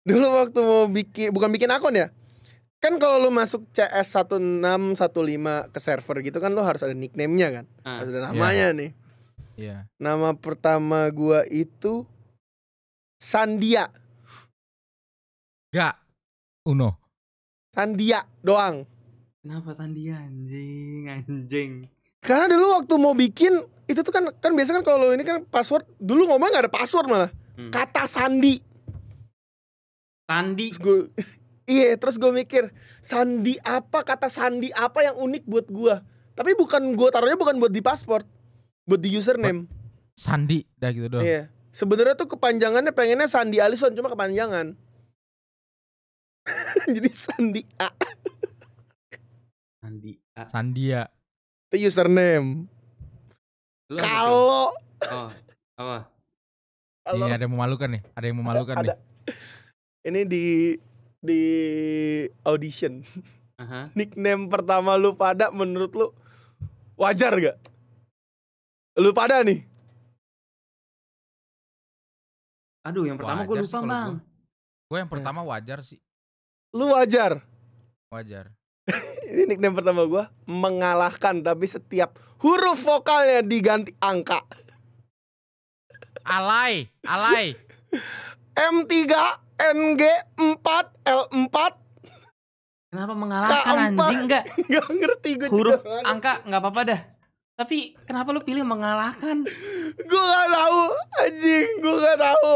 dulu waktu mau bikin bukan bikin akun ya, kan kalau lu masuk CS 1615 ke server gitu kan lu harus ada nicknamenya kan, uh, harus ada iya. namanya yeah. nih. Yeah. Nama pertama gua itu Sandia. Gak Uno. Sandia doang. Kenapa Sandia anjing anjing? Karena dulu waktu mau bikin itu tuh kan kan biasa kan kalau ini kan password dulu ngomong nggak ada password malah hmm. kata Sandi. Sandi. iya terus gue mikir Sandi apa kata Sandi apa yang unik buat gue. Tapi bukan gue taruhnya bukan buat di paspor buat di username. Sandi dah gitu doang. Iya. Sebenarnya tuh kepanjangannya pengennya Sandi Alison cuma kepanjangan. Jadi Sandi A. Sandi A. Sandia. Itu username. Kalau Oh, apa? Halo. Ini ada yang memalukan nih, ada yang memalukan ada, nih. Ada. Ini di di audition. Uh -huh. Nickname pertama lu pada menurut lu wajar gak? Lu pada nih. Aduh, yang pertama gue lupa, Bang. Gue yang iya. pertama ya. wajar sih. Lu wajar. Wajar. Ini nickname pertama gue mengalahkan tapi setiap huruf vokalnya diganti angka. Alay, alay. M3, NG 4, L4. Kenapa mengalahkan k anjing enggak? Enggak ngerti gue. Huruf angka enggak apa-apa dah. Tapi kenapa lu pilih mengalahkan? gue gak tahu, anjing, gue gak tahu.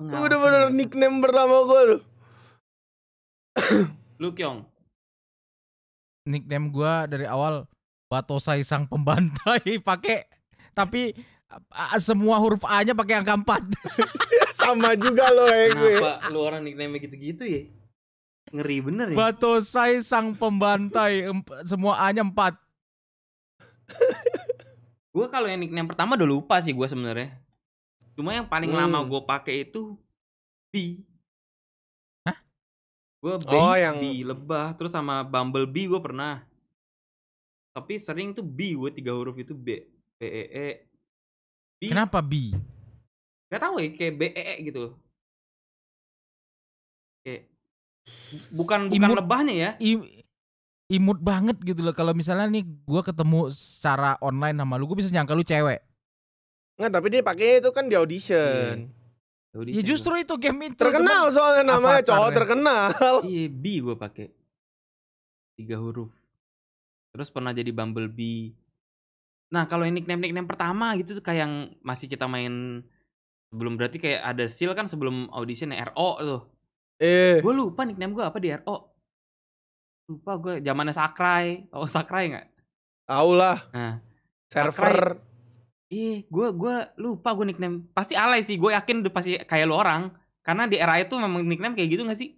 Gue udah bener nickname pertama gue lu. lu Kyong. Nickname gue dari awal Batosai sang pembantai pakai tapi semua huruf A-nya pakai angka 4. Sama juga lo ya gue. Kenapa lu orang nickname gitu-gitu ya? Ngeri bener ya. Batosai sang pembantai semua A-nya 4. gue kalau yang nickname pertama udah lupa sih gue sebenarnya cuma yang paling hmm. lama gue pakai itu B gue B, oh, yang... B lebah terus sama bumblebee gue pernah tapi sering tuh B gue tiga huruf itu B B E E B. kenapa B Gak tau ya kayak B E E gitu kayak bukan bukan Imut, lebahnya ya im, imut banget gitu loh kalau misalnya nih gue ketemu secara online sama lu gue bisa nyangka lu cewek nggak tapi dia pakai itu kan di audition hmm. Audition ya justru itu game itu terkenal soalnya namanya cowok terkenal iya B gue pakai tiga huruf terus pernah jadi bumblebee nah kalau ini nickname nickname pertama gitu tuh kayak yang masih kita main sebelum berarti kayak ada seal kan sebelum audition ya RO tuh eh iya. gue lupa nickname gue apa di RO lupa gue zamannya Sakrai tau Sakrai nggak tau lah nah, server ih gue gue lupa gue nickname pasti alay sih gue yakin udah pasti kayak lo orang karena di era itu memang nickname kayak gitu gak sih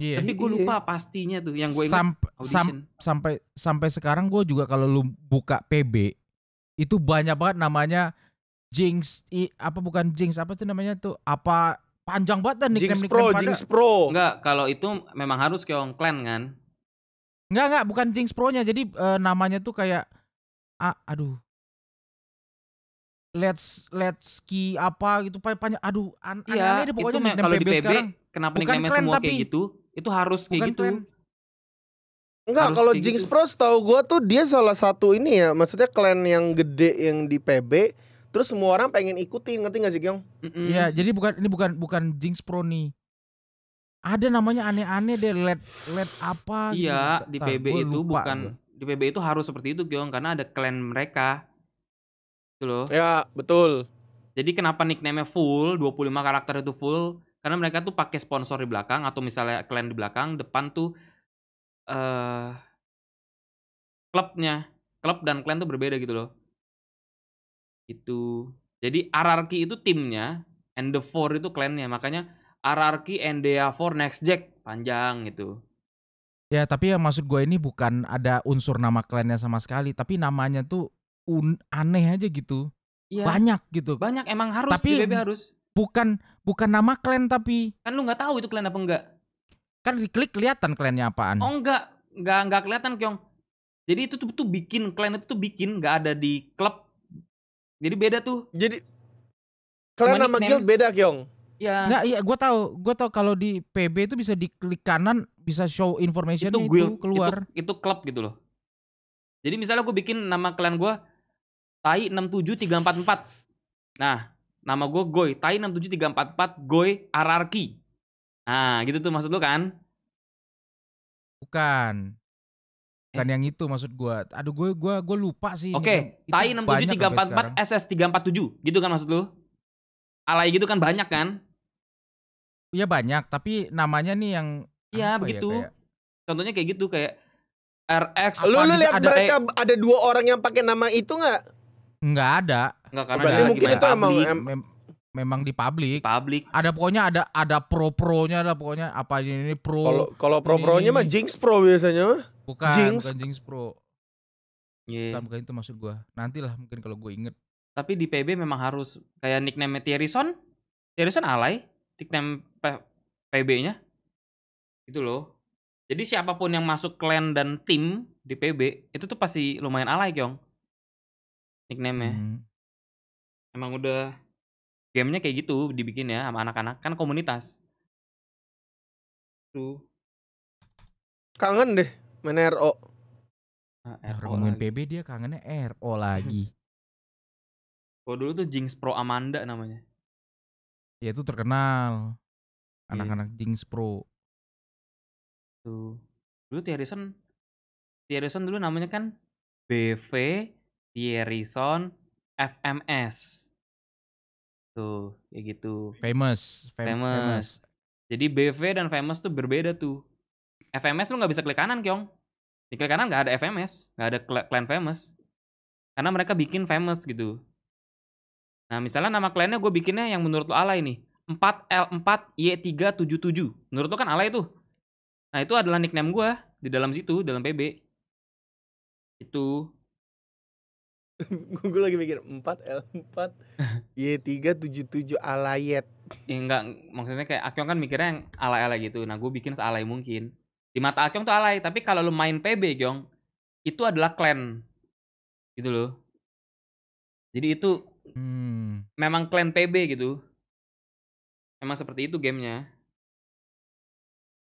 Iya. Tapi gue yeah. lupa pastinya tuh yang gue Samp, sam, sampai sampai sekarang gue juga kalau lu buka PB itu banyak banget namanya Jinx i, apa bukan Jinx apa tuh namanya tuh apa Panjang banget dan nickname nickname Pro, Jinx pada. Pro. Enggak, kalau itu memang harus keong clan kan? Enggak, enggak, bukan Jinx Pro-nya. Jadi uh, namanya tuh kayak ah, aduh. Let's Let's Ski apa gitu panjang. Aduh, an iya, aneh deh pokoknya nickname kalau PB di PB, sekarang. Kenapa bukan nickname clan, semua tapi, kayak gitu? Itu harus kayak gitu. Clan. Enggak, kalau Jinx gitu. Pro tahu gua tuh dia salah satu ini ya, maksudnya klan yang gede yang di PB terus semua orang pengen ikutin ngerti gak sih Kyong? Iya jadi bukan ini bukan bukan Jinx Pro nih ada namanya aneh-aneh deh led led apa gitu. iya di PB Tahu, itu lupa, bukan gue. di PB itu harus seperti itu Gyong karena ada klan mereka itu loh ya betul jadi kenapa nickname full 25 karakter itu full karena mereka tuh pakai sponsor di belakang atau misalnya klan di belakang depan tuh eh uh, klubnya klub dan klan tuh berbeda gitu loh itu jadi Ararki itu timnya and the four itu klannya makanya Ararki and the four next jack panjang gitu ya tapi yang maksud gue ini bukan ada unsur nama klannya sama sekali tapi namanya tuh un aneh aja gitu ya, banyak gitu banyak emang harus tapi di harus bukan bukan nama klan tapi kan lu nggak tahu itu klan apa enggak kan diklik kelihatan klannya apaan oh enggak enggak enggak kelihatan kyong jadi itu tuh, tuh bikin klan itu tuh bikin nggak ada di klub jadi beda tuh. Jadi kalian nama guild beda, Kyong. Iya. Enggak, iya gua tahu. Gua tahu kalau di PB itu bisa diklik kanan bisa show information itu, itu guild, keluar. Itu, itu klub gitu loh. Jadi misalnya gue bikin nama klan gue Tai 67344. Nah, nama gue Goy, Tai 67344 Goy Ararki. Nah, gitu tuh maksud lu kan? Bukan. Bukan eh. yang itu maksud gua. Aduh gue gua gue lupa sih. Oke, okay. TAI 67344 SS 347 gitu kan maksud lu? Alay gitu kan banyak kan? Iya banyak, tapi namanya nih yang Iya ya, begitu. Ya, kayak... Contohnya kayak gitu kayak RX. Lu lu lihat ada mereka e ada dua orang yang pakai nama itu nggak? Nggak ada. Nggak karena Berarti mungkin itu emang memang di publik. publik. Ada pokoknya ada ada pro-pronya ada pokoknya apa ini, ini pro. Kalau kalau pro-pronya mah Jinx Pro biasanya. Bukan, Jinx. bukan Jinx Pro. Yeah. Bukan, bukan itu maksud gua. Nantilah mungkin kalau gue inget. Tapi di PB memang harus kayak nickname Tierison. Tierison alay, nickname PB-nya. Itu loh. Jadi siapapun yang masuk clan dan tim di PB itu tuh pasti lumayan alay, Kyong. Nickname-nya. Hmm. Emang udah gamenya kayak gitu dibikin ya sama anak-anak kan komunitas tuh kangen deh Mana RO? Ah, eh, ngomongin PB dia kangennya RO lagi. Hmm. Kalau dulu tuh Jinx Pro Amanda namanya. Ya itu terkenal. Iya, iya. Anak-anak jings Jinx Pro. Tuh. Dulu Tierison Tierison dulu namanya kan BV Tierison FMS. Tuh, kayak gitu. Famous, famous. Famous. Jadi BV dan famous tuh berbeda tuh. FMS lu nggak bisa klik kanan, Kyong. Di klik kanan nggak ada FMS, nggak ada clan famous. Karena mereka bikin famous gitu. Nah, misalnya nama kliennya gue bikinnya yang menurut lo alay nih. 4L4Y377. Menurut lo kan alay itu. Nah, itu adalah nickname gue di dalam situ, dalam PB. Itu. gue lagi mikir 4L4Y377 alayet. Ya enggak, maksudnya kayak Akyong kan mikirnya yang alay-alay gitu. Nah, gue bikin sealay mungkin. Di mata Acong tuh alay, tapi kalau lu main PB, Jong, itu adalah clan. Gitu loh. Jadi itu hmm. memang clan PB gitu. Memang seperti itu gamenya.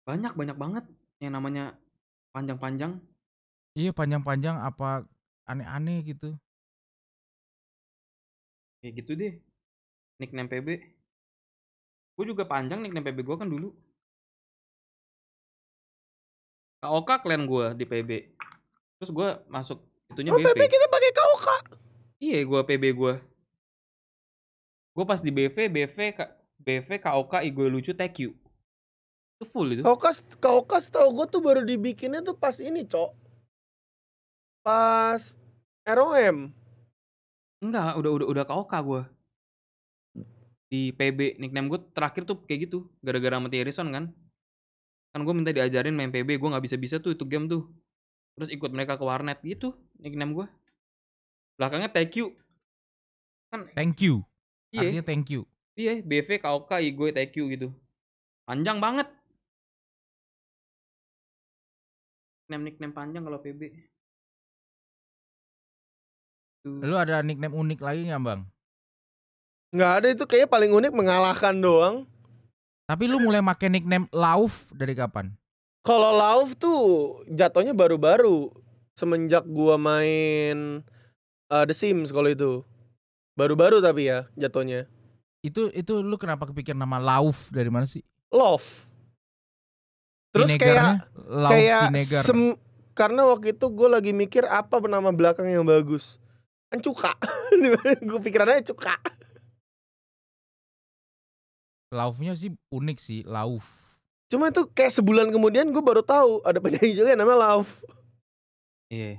Banyak banyak banget yang namanya panjang-panjang. Iya, panjang-panjang apa aneh-aneh gitu. Ya gitu deh. Nickname PB. Gue juga panjang nickname PB gue kan dulu. KOK klien gue di PB. Terus gue masuk itunya oh, BV. PB kita pakai KOK. Iya, gue PB gue. Gue pas di BV, BV, K, BV, i gue lucu, you, Itu full itu. KOK, KOK tau gue tuh baru dibikinnya tuh pas ini, Cok. Pas ROM. Enggak, udah udah udah KOK gue. Di PB, nickname gue terakhir tuh kayak gitu. Gara-gara mati Harrison kan kan gue minta diajarin main PB gue nggak bisa bisa tuh itu game tuh terus ikut mereka ke warnet gitu nickname gue belakangnya thank you kan thank you iya artinya thank you iya BV KOK Igo thank you gitu panjang banget nickname nickname panjang kalau PB tuh. lu ada nickname unik lagi nggak bang nggak ada itu kayaknya paling unik mengalahkan doang tapi lu mulai make nickname Lauf dari kapan? Kalau Lauf tuh jatuhnya baru-baru semenjak gua main uh, The Sims kalau itu. Baru-baru tapi ya jatuhnya. Itu itu lu kenapa kepikir nama Lauf dari mana sih? Love. Terus kayak Lauf kayak sem karena waktu itu gue lagi mikir apa nama belakang yang bagus. Kan cuka. gue pikirannya cuka. Laufnya sih unik sih, Lauf. Cuma itu kayak sebulan kemudian gue baru tahu ada penyanyi juga yang namanya Lauf. Iya. Yeah.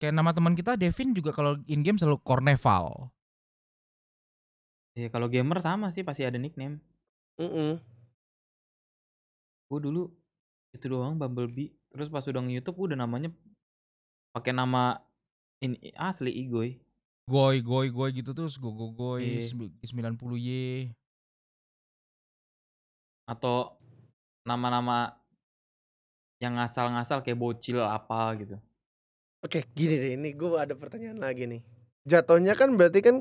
Kayak nama teman kita Devin juga kalau in game selalu Corneval. Iya, yeah, kalau gamer sama sih pasti ada nickname. Mm -mm. Gue dulu itu doang Bumblebee. Terus pas udah nge-YouTube udah namanya pakai nama ini asli Igoy. Goy goy goy gitu terus go go goy yeah. Iya. 90 Y atau nama-nama yang ngasal-ngasal kayak bocil apa gitu. Oke, gini deh, ini gue ada pertanyaan lagi nih. Jatuhnya kan berarti kan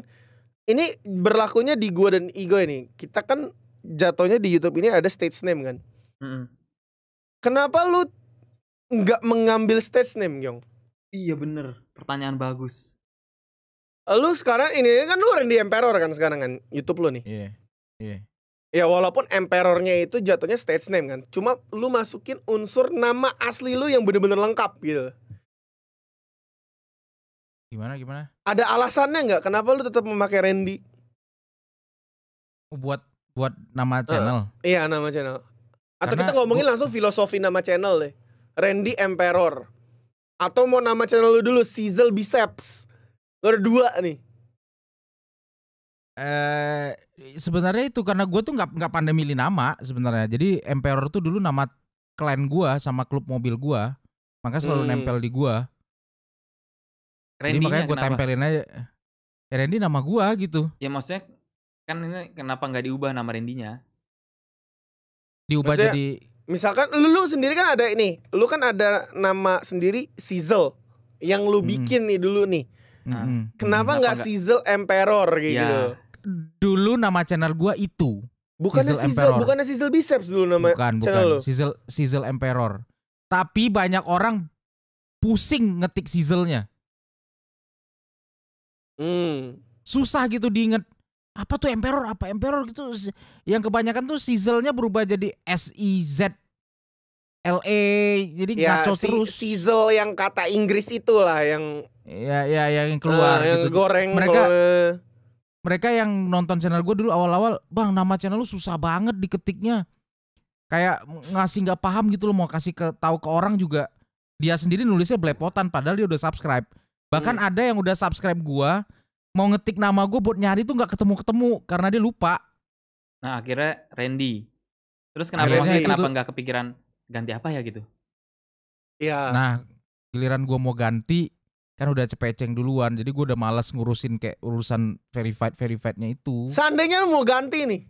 ini berlakunya di gue dan Igo ini. Kita kan jatuhnya di YouTube ini ada stage name kan. Mm -hmm. Kenapa lu nggak mengambil stage name, Yong? Iya bener, pertanyaan bagus. Lu sekarang ini kan lu orang di Emperor kan sekarang kan YouTube lu nih. Iya. Yeah. Iya. Yeah. Ya walaupun emperornya itu jatuhnya stage name kan. Cuma lu masukin unsur nama asli lu yang bener-bener lengkap gitu. Gimana gimana? Ada alasannya nggak kenapa lu tetap memakai Randy? Oh, buat buat nama channel. Uh, iya nama channel. Atau Karena kita ngomongin gua... langsung filosofi nama channel deh. Randy Emperor. Atau mau nama channel lu dulu Sizzle Biceps. Lu ada dua nih eh sebenarnya itu karena gue tuh nggak nggak pandai milih nama sebenarnya. Jadi Emperor tuh dulu nama klien gue sama klub mobil gue, makanya selalu hmm. nempel di gue. Jadi makanya gue tempelin aja. Ya Randy nama gue gitu. Ya maksudnya kan ini kenapa nggak diubah nama randy Diubah maksudnya, jadi misalkan lu, lu sendiri kan ada ini, lu kan ada nama sendiri Sizzle yang lu hmm. bikin hmm. nih dulu nih. Nah, kenapa nggak Sizzle Emperor ya. gitu? Ya. Hmm. dulu nama channel gua itu. Bukannya Sizzle, Sizzle Emperor. bukannya Sizzle Biceps dulu nama bukan, channel bukan. lo. Sizzle Sizzle Emperor. Tapi banyak orang pusing ngetik Sizzle-nya. Hmm. Susah gitu diinget apa tuh emperor apa emperor gitu yang kebanyakan tuh sizzle-nya berubah jadi S I Z L E jadi ya, ngaco si, terus sizzle yang kata Inggris itulah yang ya ya yang keluar uh, gitu. goreng mereka eh mereka yang nonton channel gue dulu awal-awal, bang nama channel lu susah banget diketiknya, kayak ngasih nggak paham gitu lo mau kasih ke tahu ke orang juga dia sendiri nulisnya belepotan padahal dia udah subscribe. Bahkan hmm. ada yang udah subscribe gue mau ngetik nama gue buat nyari tuh nggak ketemu-ketemu karena dia lupa. Nah akhirnya Randy. Terus kenapa akhirnya maksudnya kenapa nggak kepikiran ganti apa ya gitu? Iya. Nah giliran gue mau ganti kan udah cepeceng duluan jadi gue udah malas ngurusin kayak urusan verified verifiednya itu seandainya lu mau ganti nih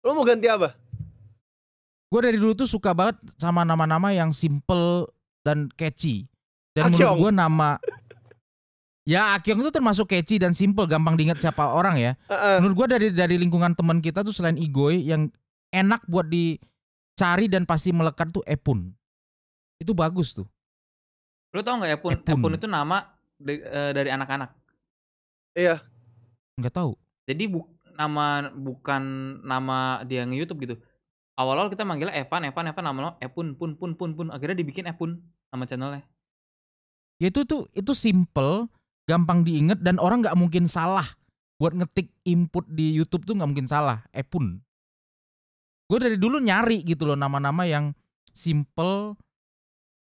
lu mau ganti apa gue dari dulu tuh suka banget sama nama-nama yang simple dan catchy dan Akyong. menurut gue nama ya Akyong itu termasuk catchy dan simple gampang diingat siapa orang ya uh -uh. menurut gue dari dari lingkungan teman kita tuh selain Igoy yang enak buat dicari dan pasti melekat tuh Epun itu bagus tuh lu tau nggak Epun? Epun Epun itu nama de, uh, dari anak-anak. Iya. Nggak tahu. Jadi bu, nama bukan nama dia nge-YouTube gitu. Awal-awal kita manggilnya Evan, Evan, Evan nama lo Epun, Pun, Pun, Pun, Pun. Akhirnya dibikin Epun nama channelnya. Ya itu tuh itu simple, gampang diinget dan orang nggak mungkin salah buat ngetik input di YouTube tuh nggak mungkin salah. Epun. Gue dari dulu nyari gitu loh nama-nama yang simple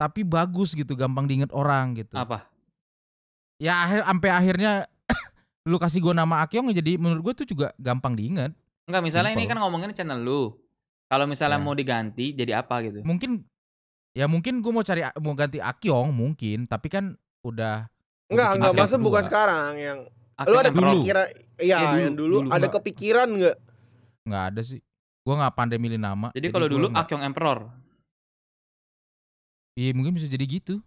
tapi bagus gitu, gampang diinget orang gitu. Apa? ya akhir sampai akhirnya lu kasih gua nama Akyong ya, jadi menurut gua tuh juga gampang diingat. Enggak, misalnya Simple. ini kan ngomongin channel lu. Kalau misalnya ya. mau diganti jadi apa gitu? Mungkin ya mungkin gua mau cari mau ganti Akyong mungkin, tapi kan udah Enggak, enggak masuk bukan sekarang yang Akyong lu ada kepikiran iya ya, dulu, yang dulu, dulu ada enggak. kepikiran enggak? Enggak ada sih. Gua nggak pandai milih nama. Jadi, jadi kalau dulu enggak. Akyong Emperor. Iya, mungkin bisa jadi gitu.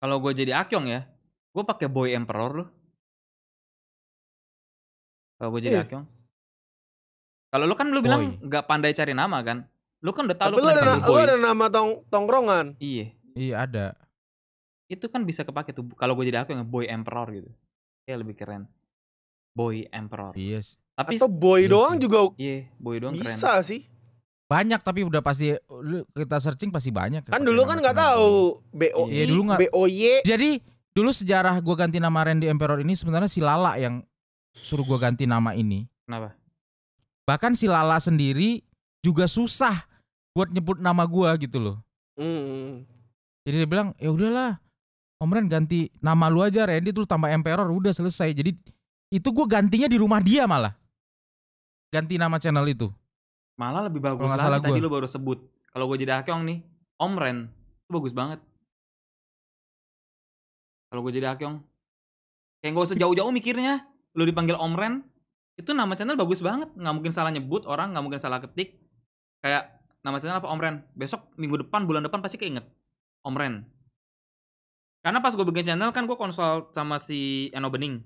Kalau gua jadi Akyong ya, Gue pakai Boy Emperor loh. Kalau gue jadi eh. Akyong. Kalau lu kan lu bilang nggak pandai cari nama kan? Lu kan udah tahu Tapi lu, kan ada, na- lu ada nama tong tongkrongan. Iya. Iya ada. Itu kan bisa kepake tuh. Kalau gue jadi aku ya, Boy Emperor gitu. Kayak lebih keren. Boy Emperor. Yes. Iya tapi atau boy iya doang sih. juga. Iya, boy doang bisa keren. sih. Banyak tapi udah pasti kita searching pasti banyak. Ya kan dulu kan nggak tahu BOI, iya, dulu gak, BOY. Jadi dulu sejarah gue ganti nama Randy Emperor ini sebenarnya si Lala yang suruh gue ganti nama ini. Kenapa? Bahkan si Lala sendiri juga susah buat nyebut nama gue gitu loh. Mm. Jadi dia bilang, ya udahlah, Om Ren ganti nama lu aja Randy terus tambah Emperor udah selesai. Jadi itu gue gantinya di rumah dia malah. Ganti nama channel itu. Malah lebih bagus lagi tadi lu baru sebut. Kalau gue jadi Akyong nih, Om Ren. Itu bagus banget. Kalau gue jadi Akyong Kayak gak usah jauh-jauh mikirnya. Lu dipanggil Om Ren, itu nama channel bagus banget. Nggak mungkin salah nyebut orang, nggak mungkin salah ketik. Kayak nama channel apa Om Ren. Besok minggu depan, bulan depan pasti keinget. Om Ren. Karena pas gue bikin channel kan gue konsol sama si Eno Bening.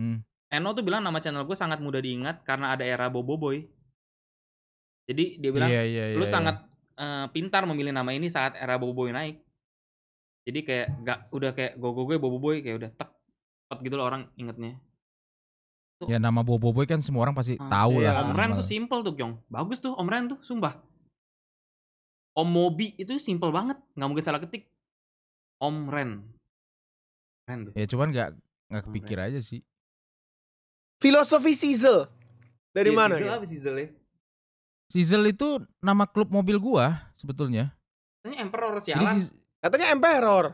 Hmm. Eno tuh bilang nama channel gue sangat mudah diingat karena ada era Bobo Boy. Jadi dia bilang, yeah, yeah, yeah, lu yeah. sangat uh, pintar memilih nama ini saat era Bobo Boy naik jadi kayak gak udah kayak gogo gue ya, bobo boy kayak udah tek cepat gitu loh orang ingetnya tuh. ya nama bobo boy kan semua orang pasti ah, tahu iya. lah iya, om Ren tuh simple tuh Kyong bagus tuh om Ren tuh sumpah om Mobi itu simple banget nggak mungkin salah ketik om Ren Ren tuh ya cuman nggak nggak kepikir aja sih filosofi Sizzle dari ya, mana Sizzle ya? apa Sizzle ya Sizzle itu nama klub mobil gua sebetulnya. Ini Emperor siapa? Katanya Emperor.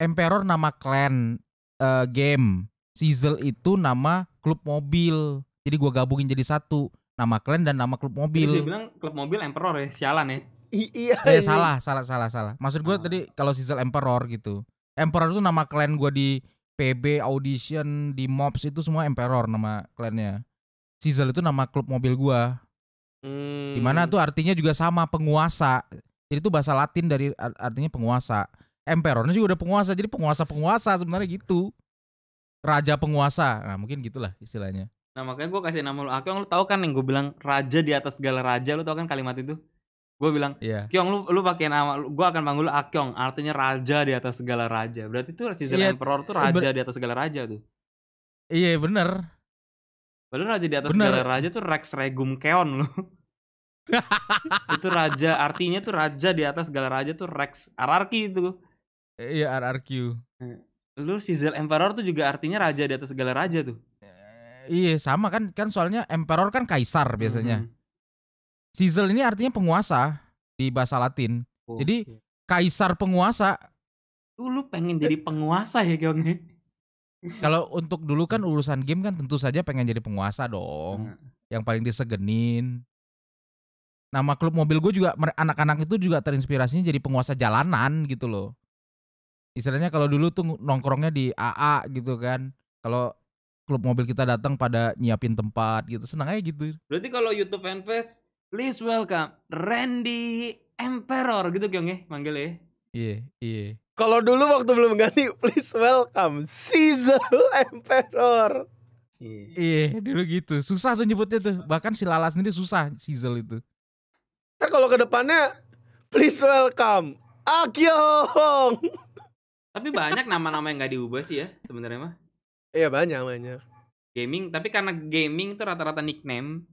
Emperor nama clan uh, eh, game. Sizzle itu nama klub mobil. Jadi gua gabungin jadi satu, nama clan dan nama klub mobil. Jadi bilang klub mobil Emperor ya, sialan ya. I iya. Eh, salah, salah, salah, salah. Maksud gua ah. tadi kalau Sizzle Emperor gitu. Emperor itu nama clan gua di PB audition di Mobs itu semua Emperor nama klannya. Sizzle itu nama klub mobil gua. Hmm. Dimana tuh artinya juga sama penguasa. Jadi itu bahasa Latin dari artinya penguasa. Emperornya juga udah penguasa, jadi penguasa-penguasa sebenarnya gitu. Raja penguasa. Nah, mungkin gitulah istilahnya. Nah, makanya gue kasih nama lu Akyong, ah, lu tau kan yang gue bilang raja di atas segala raja, lu tau kan kalimat itu? Gue bilang, yeah. Kyong lu lu pakai nama gue akan panggil lu Akyong, ah artinya raja di atas segala raja. Berarti itu Caesar iya, yeah. Emperor tuh eh, raja di atas segala raja tuh. Iya, yeah, bener. Padahal raja di atas bener. segala raja tuh Rex Regum Keon lu itu raja artinya tuh raja di atas segala raja tuh rex ararki itu iya RRQ eh, lu sizzle Emperor tuh juga artinya raja di atas segala raja tuh eh, iya sama kan kan soalnya Emperor kan kaisar biasanya mm -hmm. sizzle ini artinya penguasa di bahasa Latin oh, jadi okay. Iya. kaisar penguasa lu, uh, lu pengen jadi penguasa ya kayaknya kalau untuk dulu kan hmm. urusan game kan tentu saja pengen jadi penguasa dong nah. yang paling disegenin nama klub mobil gue juga anak-anak itu juga terinspirasinya jadi penguasa jalanan gitu loh istilahnya kalau dulu tuh nongkrongnya di AA gitu kan kalau klub mobil kita datang pada nyiapin tempat gitu senang aja gitu berarti kalau YouTube Fanfest, please welcome Randy Emperor gitu Kyong ya manggil ya iya yeah, iya yeah. kalau dulu waktu belum ganti please welcome Sizzle Emperor Iya, yeah. yeah, dulu gitu. Susah tuh nyebutnya tuh. Bahkan si Lala sendiri susah Sizzle itu. Ntar kalau depannya please welcome Akyong. Tapi banyak nama-nama yang nggak diubah sih ya sebenarnya mah. Iya banyak banyak. Gaming, tapi karena gaming itu rata-rata nickname,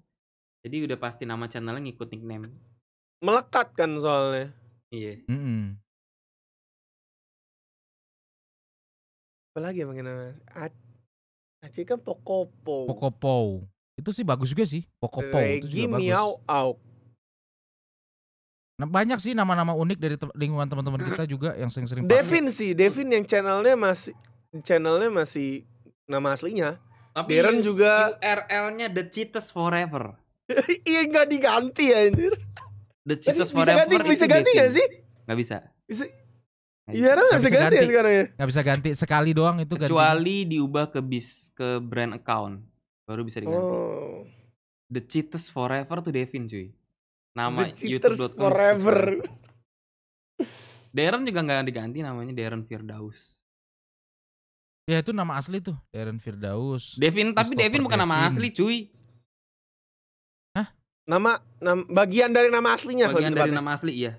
jadi udah pasti nama channelnya ngikut nickname. Melekat kan soalnya. Iya. Mm -hmm. Apa lagi yang Aci kan Pokopo. Pokopo. Itu sih bagus juga sih. Pokopo Regi itu juga bagus. Auk. Nah, banyak sih nama-nama unik dari te lingkungan teman-teman kita juga yang sering-sering Devin pake. sih, Devin yang channelnya masih channelnya masih nama aslinya. Tapi Darren juga URL-nya The Cheetahs Forever. Iya nggak diganti ya anjir. The Cheetahs Forever. Bisa ganti, bisa ganti gak sih? Nggak bisa. Bisa Iya, nggak bisa, bisa ganti, ganti ya sekarang ya. Nggak bisa ganti sekali doang itu Kecuali ganti. diubah ke bis ke brand account baru bisa diganti. Oh. The Cheetahs Forever tuh Devin cuy. Nama youtube.com forever. Darren juga nggak diganti namanya Darren Firdaus. Ya itu nama asli tuh, Darren Firdaus. Devin, tapi Devin bukan Devin. nama asli, cuy. Hah? Nama, nama bagian dari nama aslinya. Bagian dari nama asli, iya.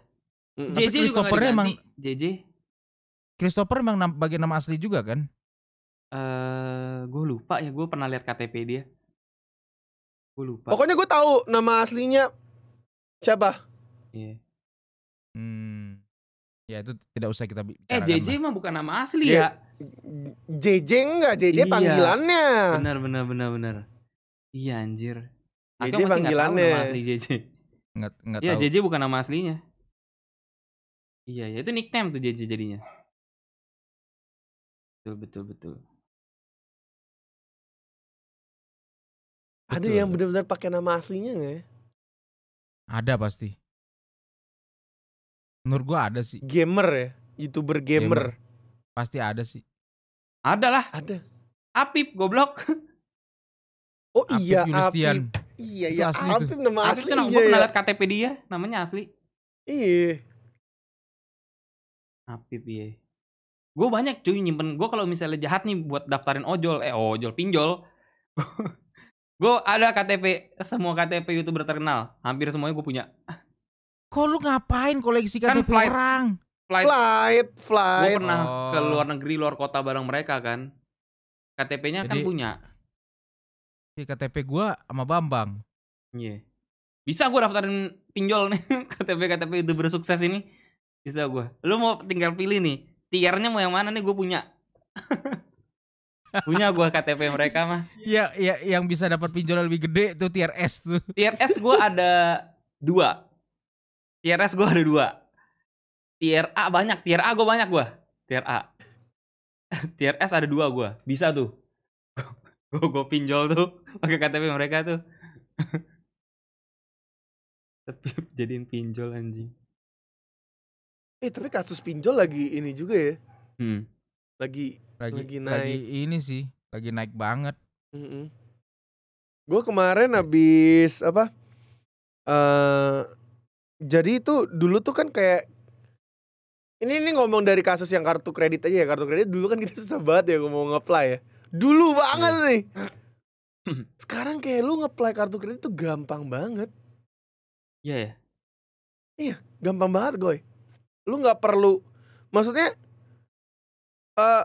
Mm. JJ Christopher juga emang JJ. Christopher emang nam, bagian nama asli juga kan? Eh, uh, gue lupa ya, gue pernah lihat KTP dia. Gue lupa. Pokoknya gue tahu nama aslinya Siapa? Iya. Hmm. Ya itu tidak usah kita eh, bicarakan. Eh JJ mah bukan nama asli ya. JJ enggak, JJ iya. panggilannya. Benar benar benar benar. Iya anjir. Aku masih panggilannya. Tahu nama asli JJ. Enggak enggak Iya, JJ bukan nama aslinya. Iya, ya itu nickname tuh JJ jadinya. Betul betul betul. Ada yang benar-benar pakai nama aslinya enggak ya? Ada pasti. Menurut gua ada sih. Gamer ya, youtuber gamer. gamer. Pasti ada sih. Ada lah. Ada. Apip goblok. Oh Apip iya Yunistian. Apip. Iya iya asli Apip itu. nama asli. Apip itu nama iya, iya. KTP dia, namanya asli. Iya. Apip iya. Gue banyak cuy nyimpen. Gue kalau misalnya jahat nih buat daftarin ojol, eh ojol pinjol. Gue ada KTP, semua KTP youtuber terkenal, hampir semuanya gue punya. Kok lu ngapain koleksi KTP kan flight, orang? Flight, flight, flight. Gue pernah oh. ke luar negeri, luar kota bareng mereka kan. KTP-nya kan punya. Di iya, KTP gue sama Bambang. Iya. Yeah. Bisa gue daftarin pinjol nih KTP-KTP youtuber sukses ini. Bisa gue. Lu mau tinggal pilih nih, tiernya mau yang mana nih gue punya. punya gua KTP mereka mah iya iya yang bisa dapat pinjol lebih gede tuh TRS tuh TRS S gua ada dua TRS S gua ada dua TRA banyak TRA A gua banyak gua TRA. TRS ada dua gua bisa tuh gue gue pinjol tuh pakai KTP mereka tuh tapi jadiin pinjol anjing eh tapi kasus pinjol lagi ini juga ya hmm lagi lagi, lagi naik lagi ini sih lagi naik banget mm -hmm. gue kemarin habis apa uh, jadi itu dulu tuh kan kayak ini ini ngomong dari kasus yang kartu kredit aja ya kartu kredit dulu kan kita susah banget ya mau ngeplay ya dulu banget yeah. nih sekarang kayak lu ngeplay kartu kredit tuh gampang banget iya yeah, iya gampang banget gue. lu nggak perlu maksudnya uh,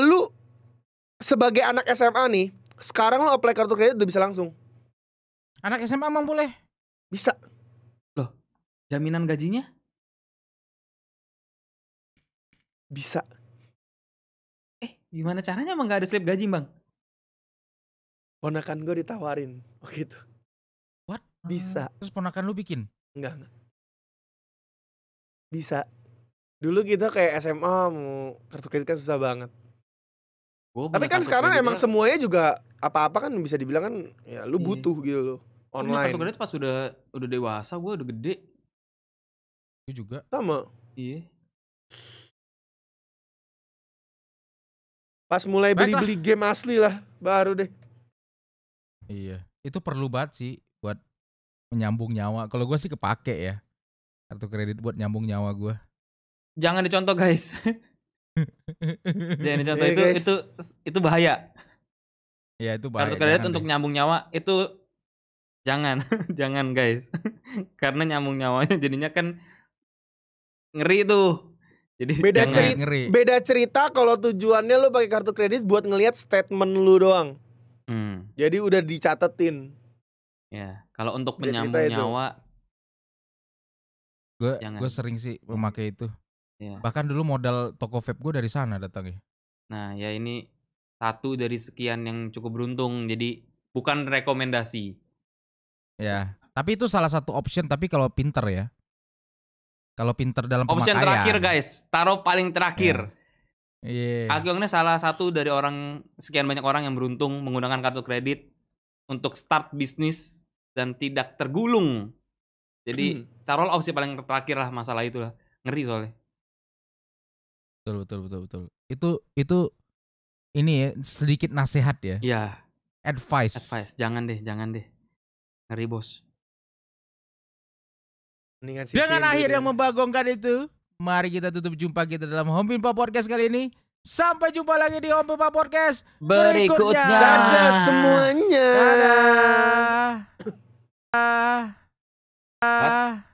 lu sebagai anak SMA nih, sekarang lu apply kartu kredit udah bisa langsung. Anak SMA emang boleh? Bisa. Loh, jaminan gajinya? Bisa. Eh, gimana caranya emang gak ada slip gaji, Bang? Ponakan gue ditawarin, oke tuh What? Bisa. Terus ponakan lu bikin? Enggak, enggak. Bisa dulu kita kayak SMA mau kartu kredit kan susah banget. Gua Tapi kan sekarang emang kan. semuanya juga apa-apa kan bisa dibilang kan ya lu iya. butuh hmm. gitu loh online. Kartu kredit pas udah udah dewasa gue udah gede. Gue juga. Sama. Iya. Pas mulai beli-beli game asli lah baru deh. Iya, itu perlu banget sih buat menyambung nyawa. Kalau gue sih kepake ya kartu kredit buat nyambung nyawa gue jangan dicontoh guys jangan dicontoh yeah, itu guys. itu itu bahaya ya itu bahaya kartu kredit untuk deh. nyambung nyawa itu jangan jangan guys karena nyambung nyawanya jadinya kan ngeri tuh jadi beda cerita ngeri. beda cerita kalau tujuannya lo pakai kartu kredit buat ngelihat statement lu doang hmm. jadi udah dicatetin ya kalau untuk menyambung nyawa gue gue sering sih memakai itu Yeah. Bahkan dulu modal toko vape gue dari sana datang ya Nah, ya ini satu dari sekian yang cukup beruntung. Jadi bukan rekomendasi. Ya, tapi itu salah satu option tapi kalau pinter ya. Kalau pinter dalam option pemakaian. terakhir guys, taruh paling iya. terakhir. Iya. Yeah. yeah. Agung ini salah satu dari orang sekian banyak orang yang beruntung menggunakan kartu kredit untuk start bisnis dan tidak tergulung. Jadi hmm. taruh opsi paling terakhir lah masalah itulah. Ngeri soalnya betul betul betul betul itu itu ini ya sedikit nasihat ya ya advice advice jangan deh jangan deh ngeri bos dengan akhir yang membagongkan itu mari kita tutup jumpa kita dalam Hompimpa Podcast kali ini Sampai jumpa lagi di Om Papa Podcast berikutnya. berikutnya. Dadah semuanya. Dadah. ah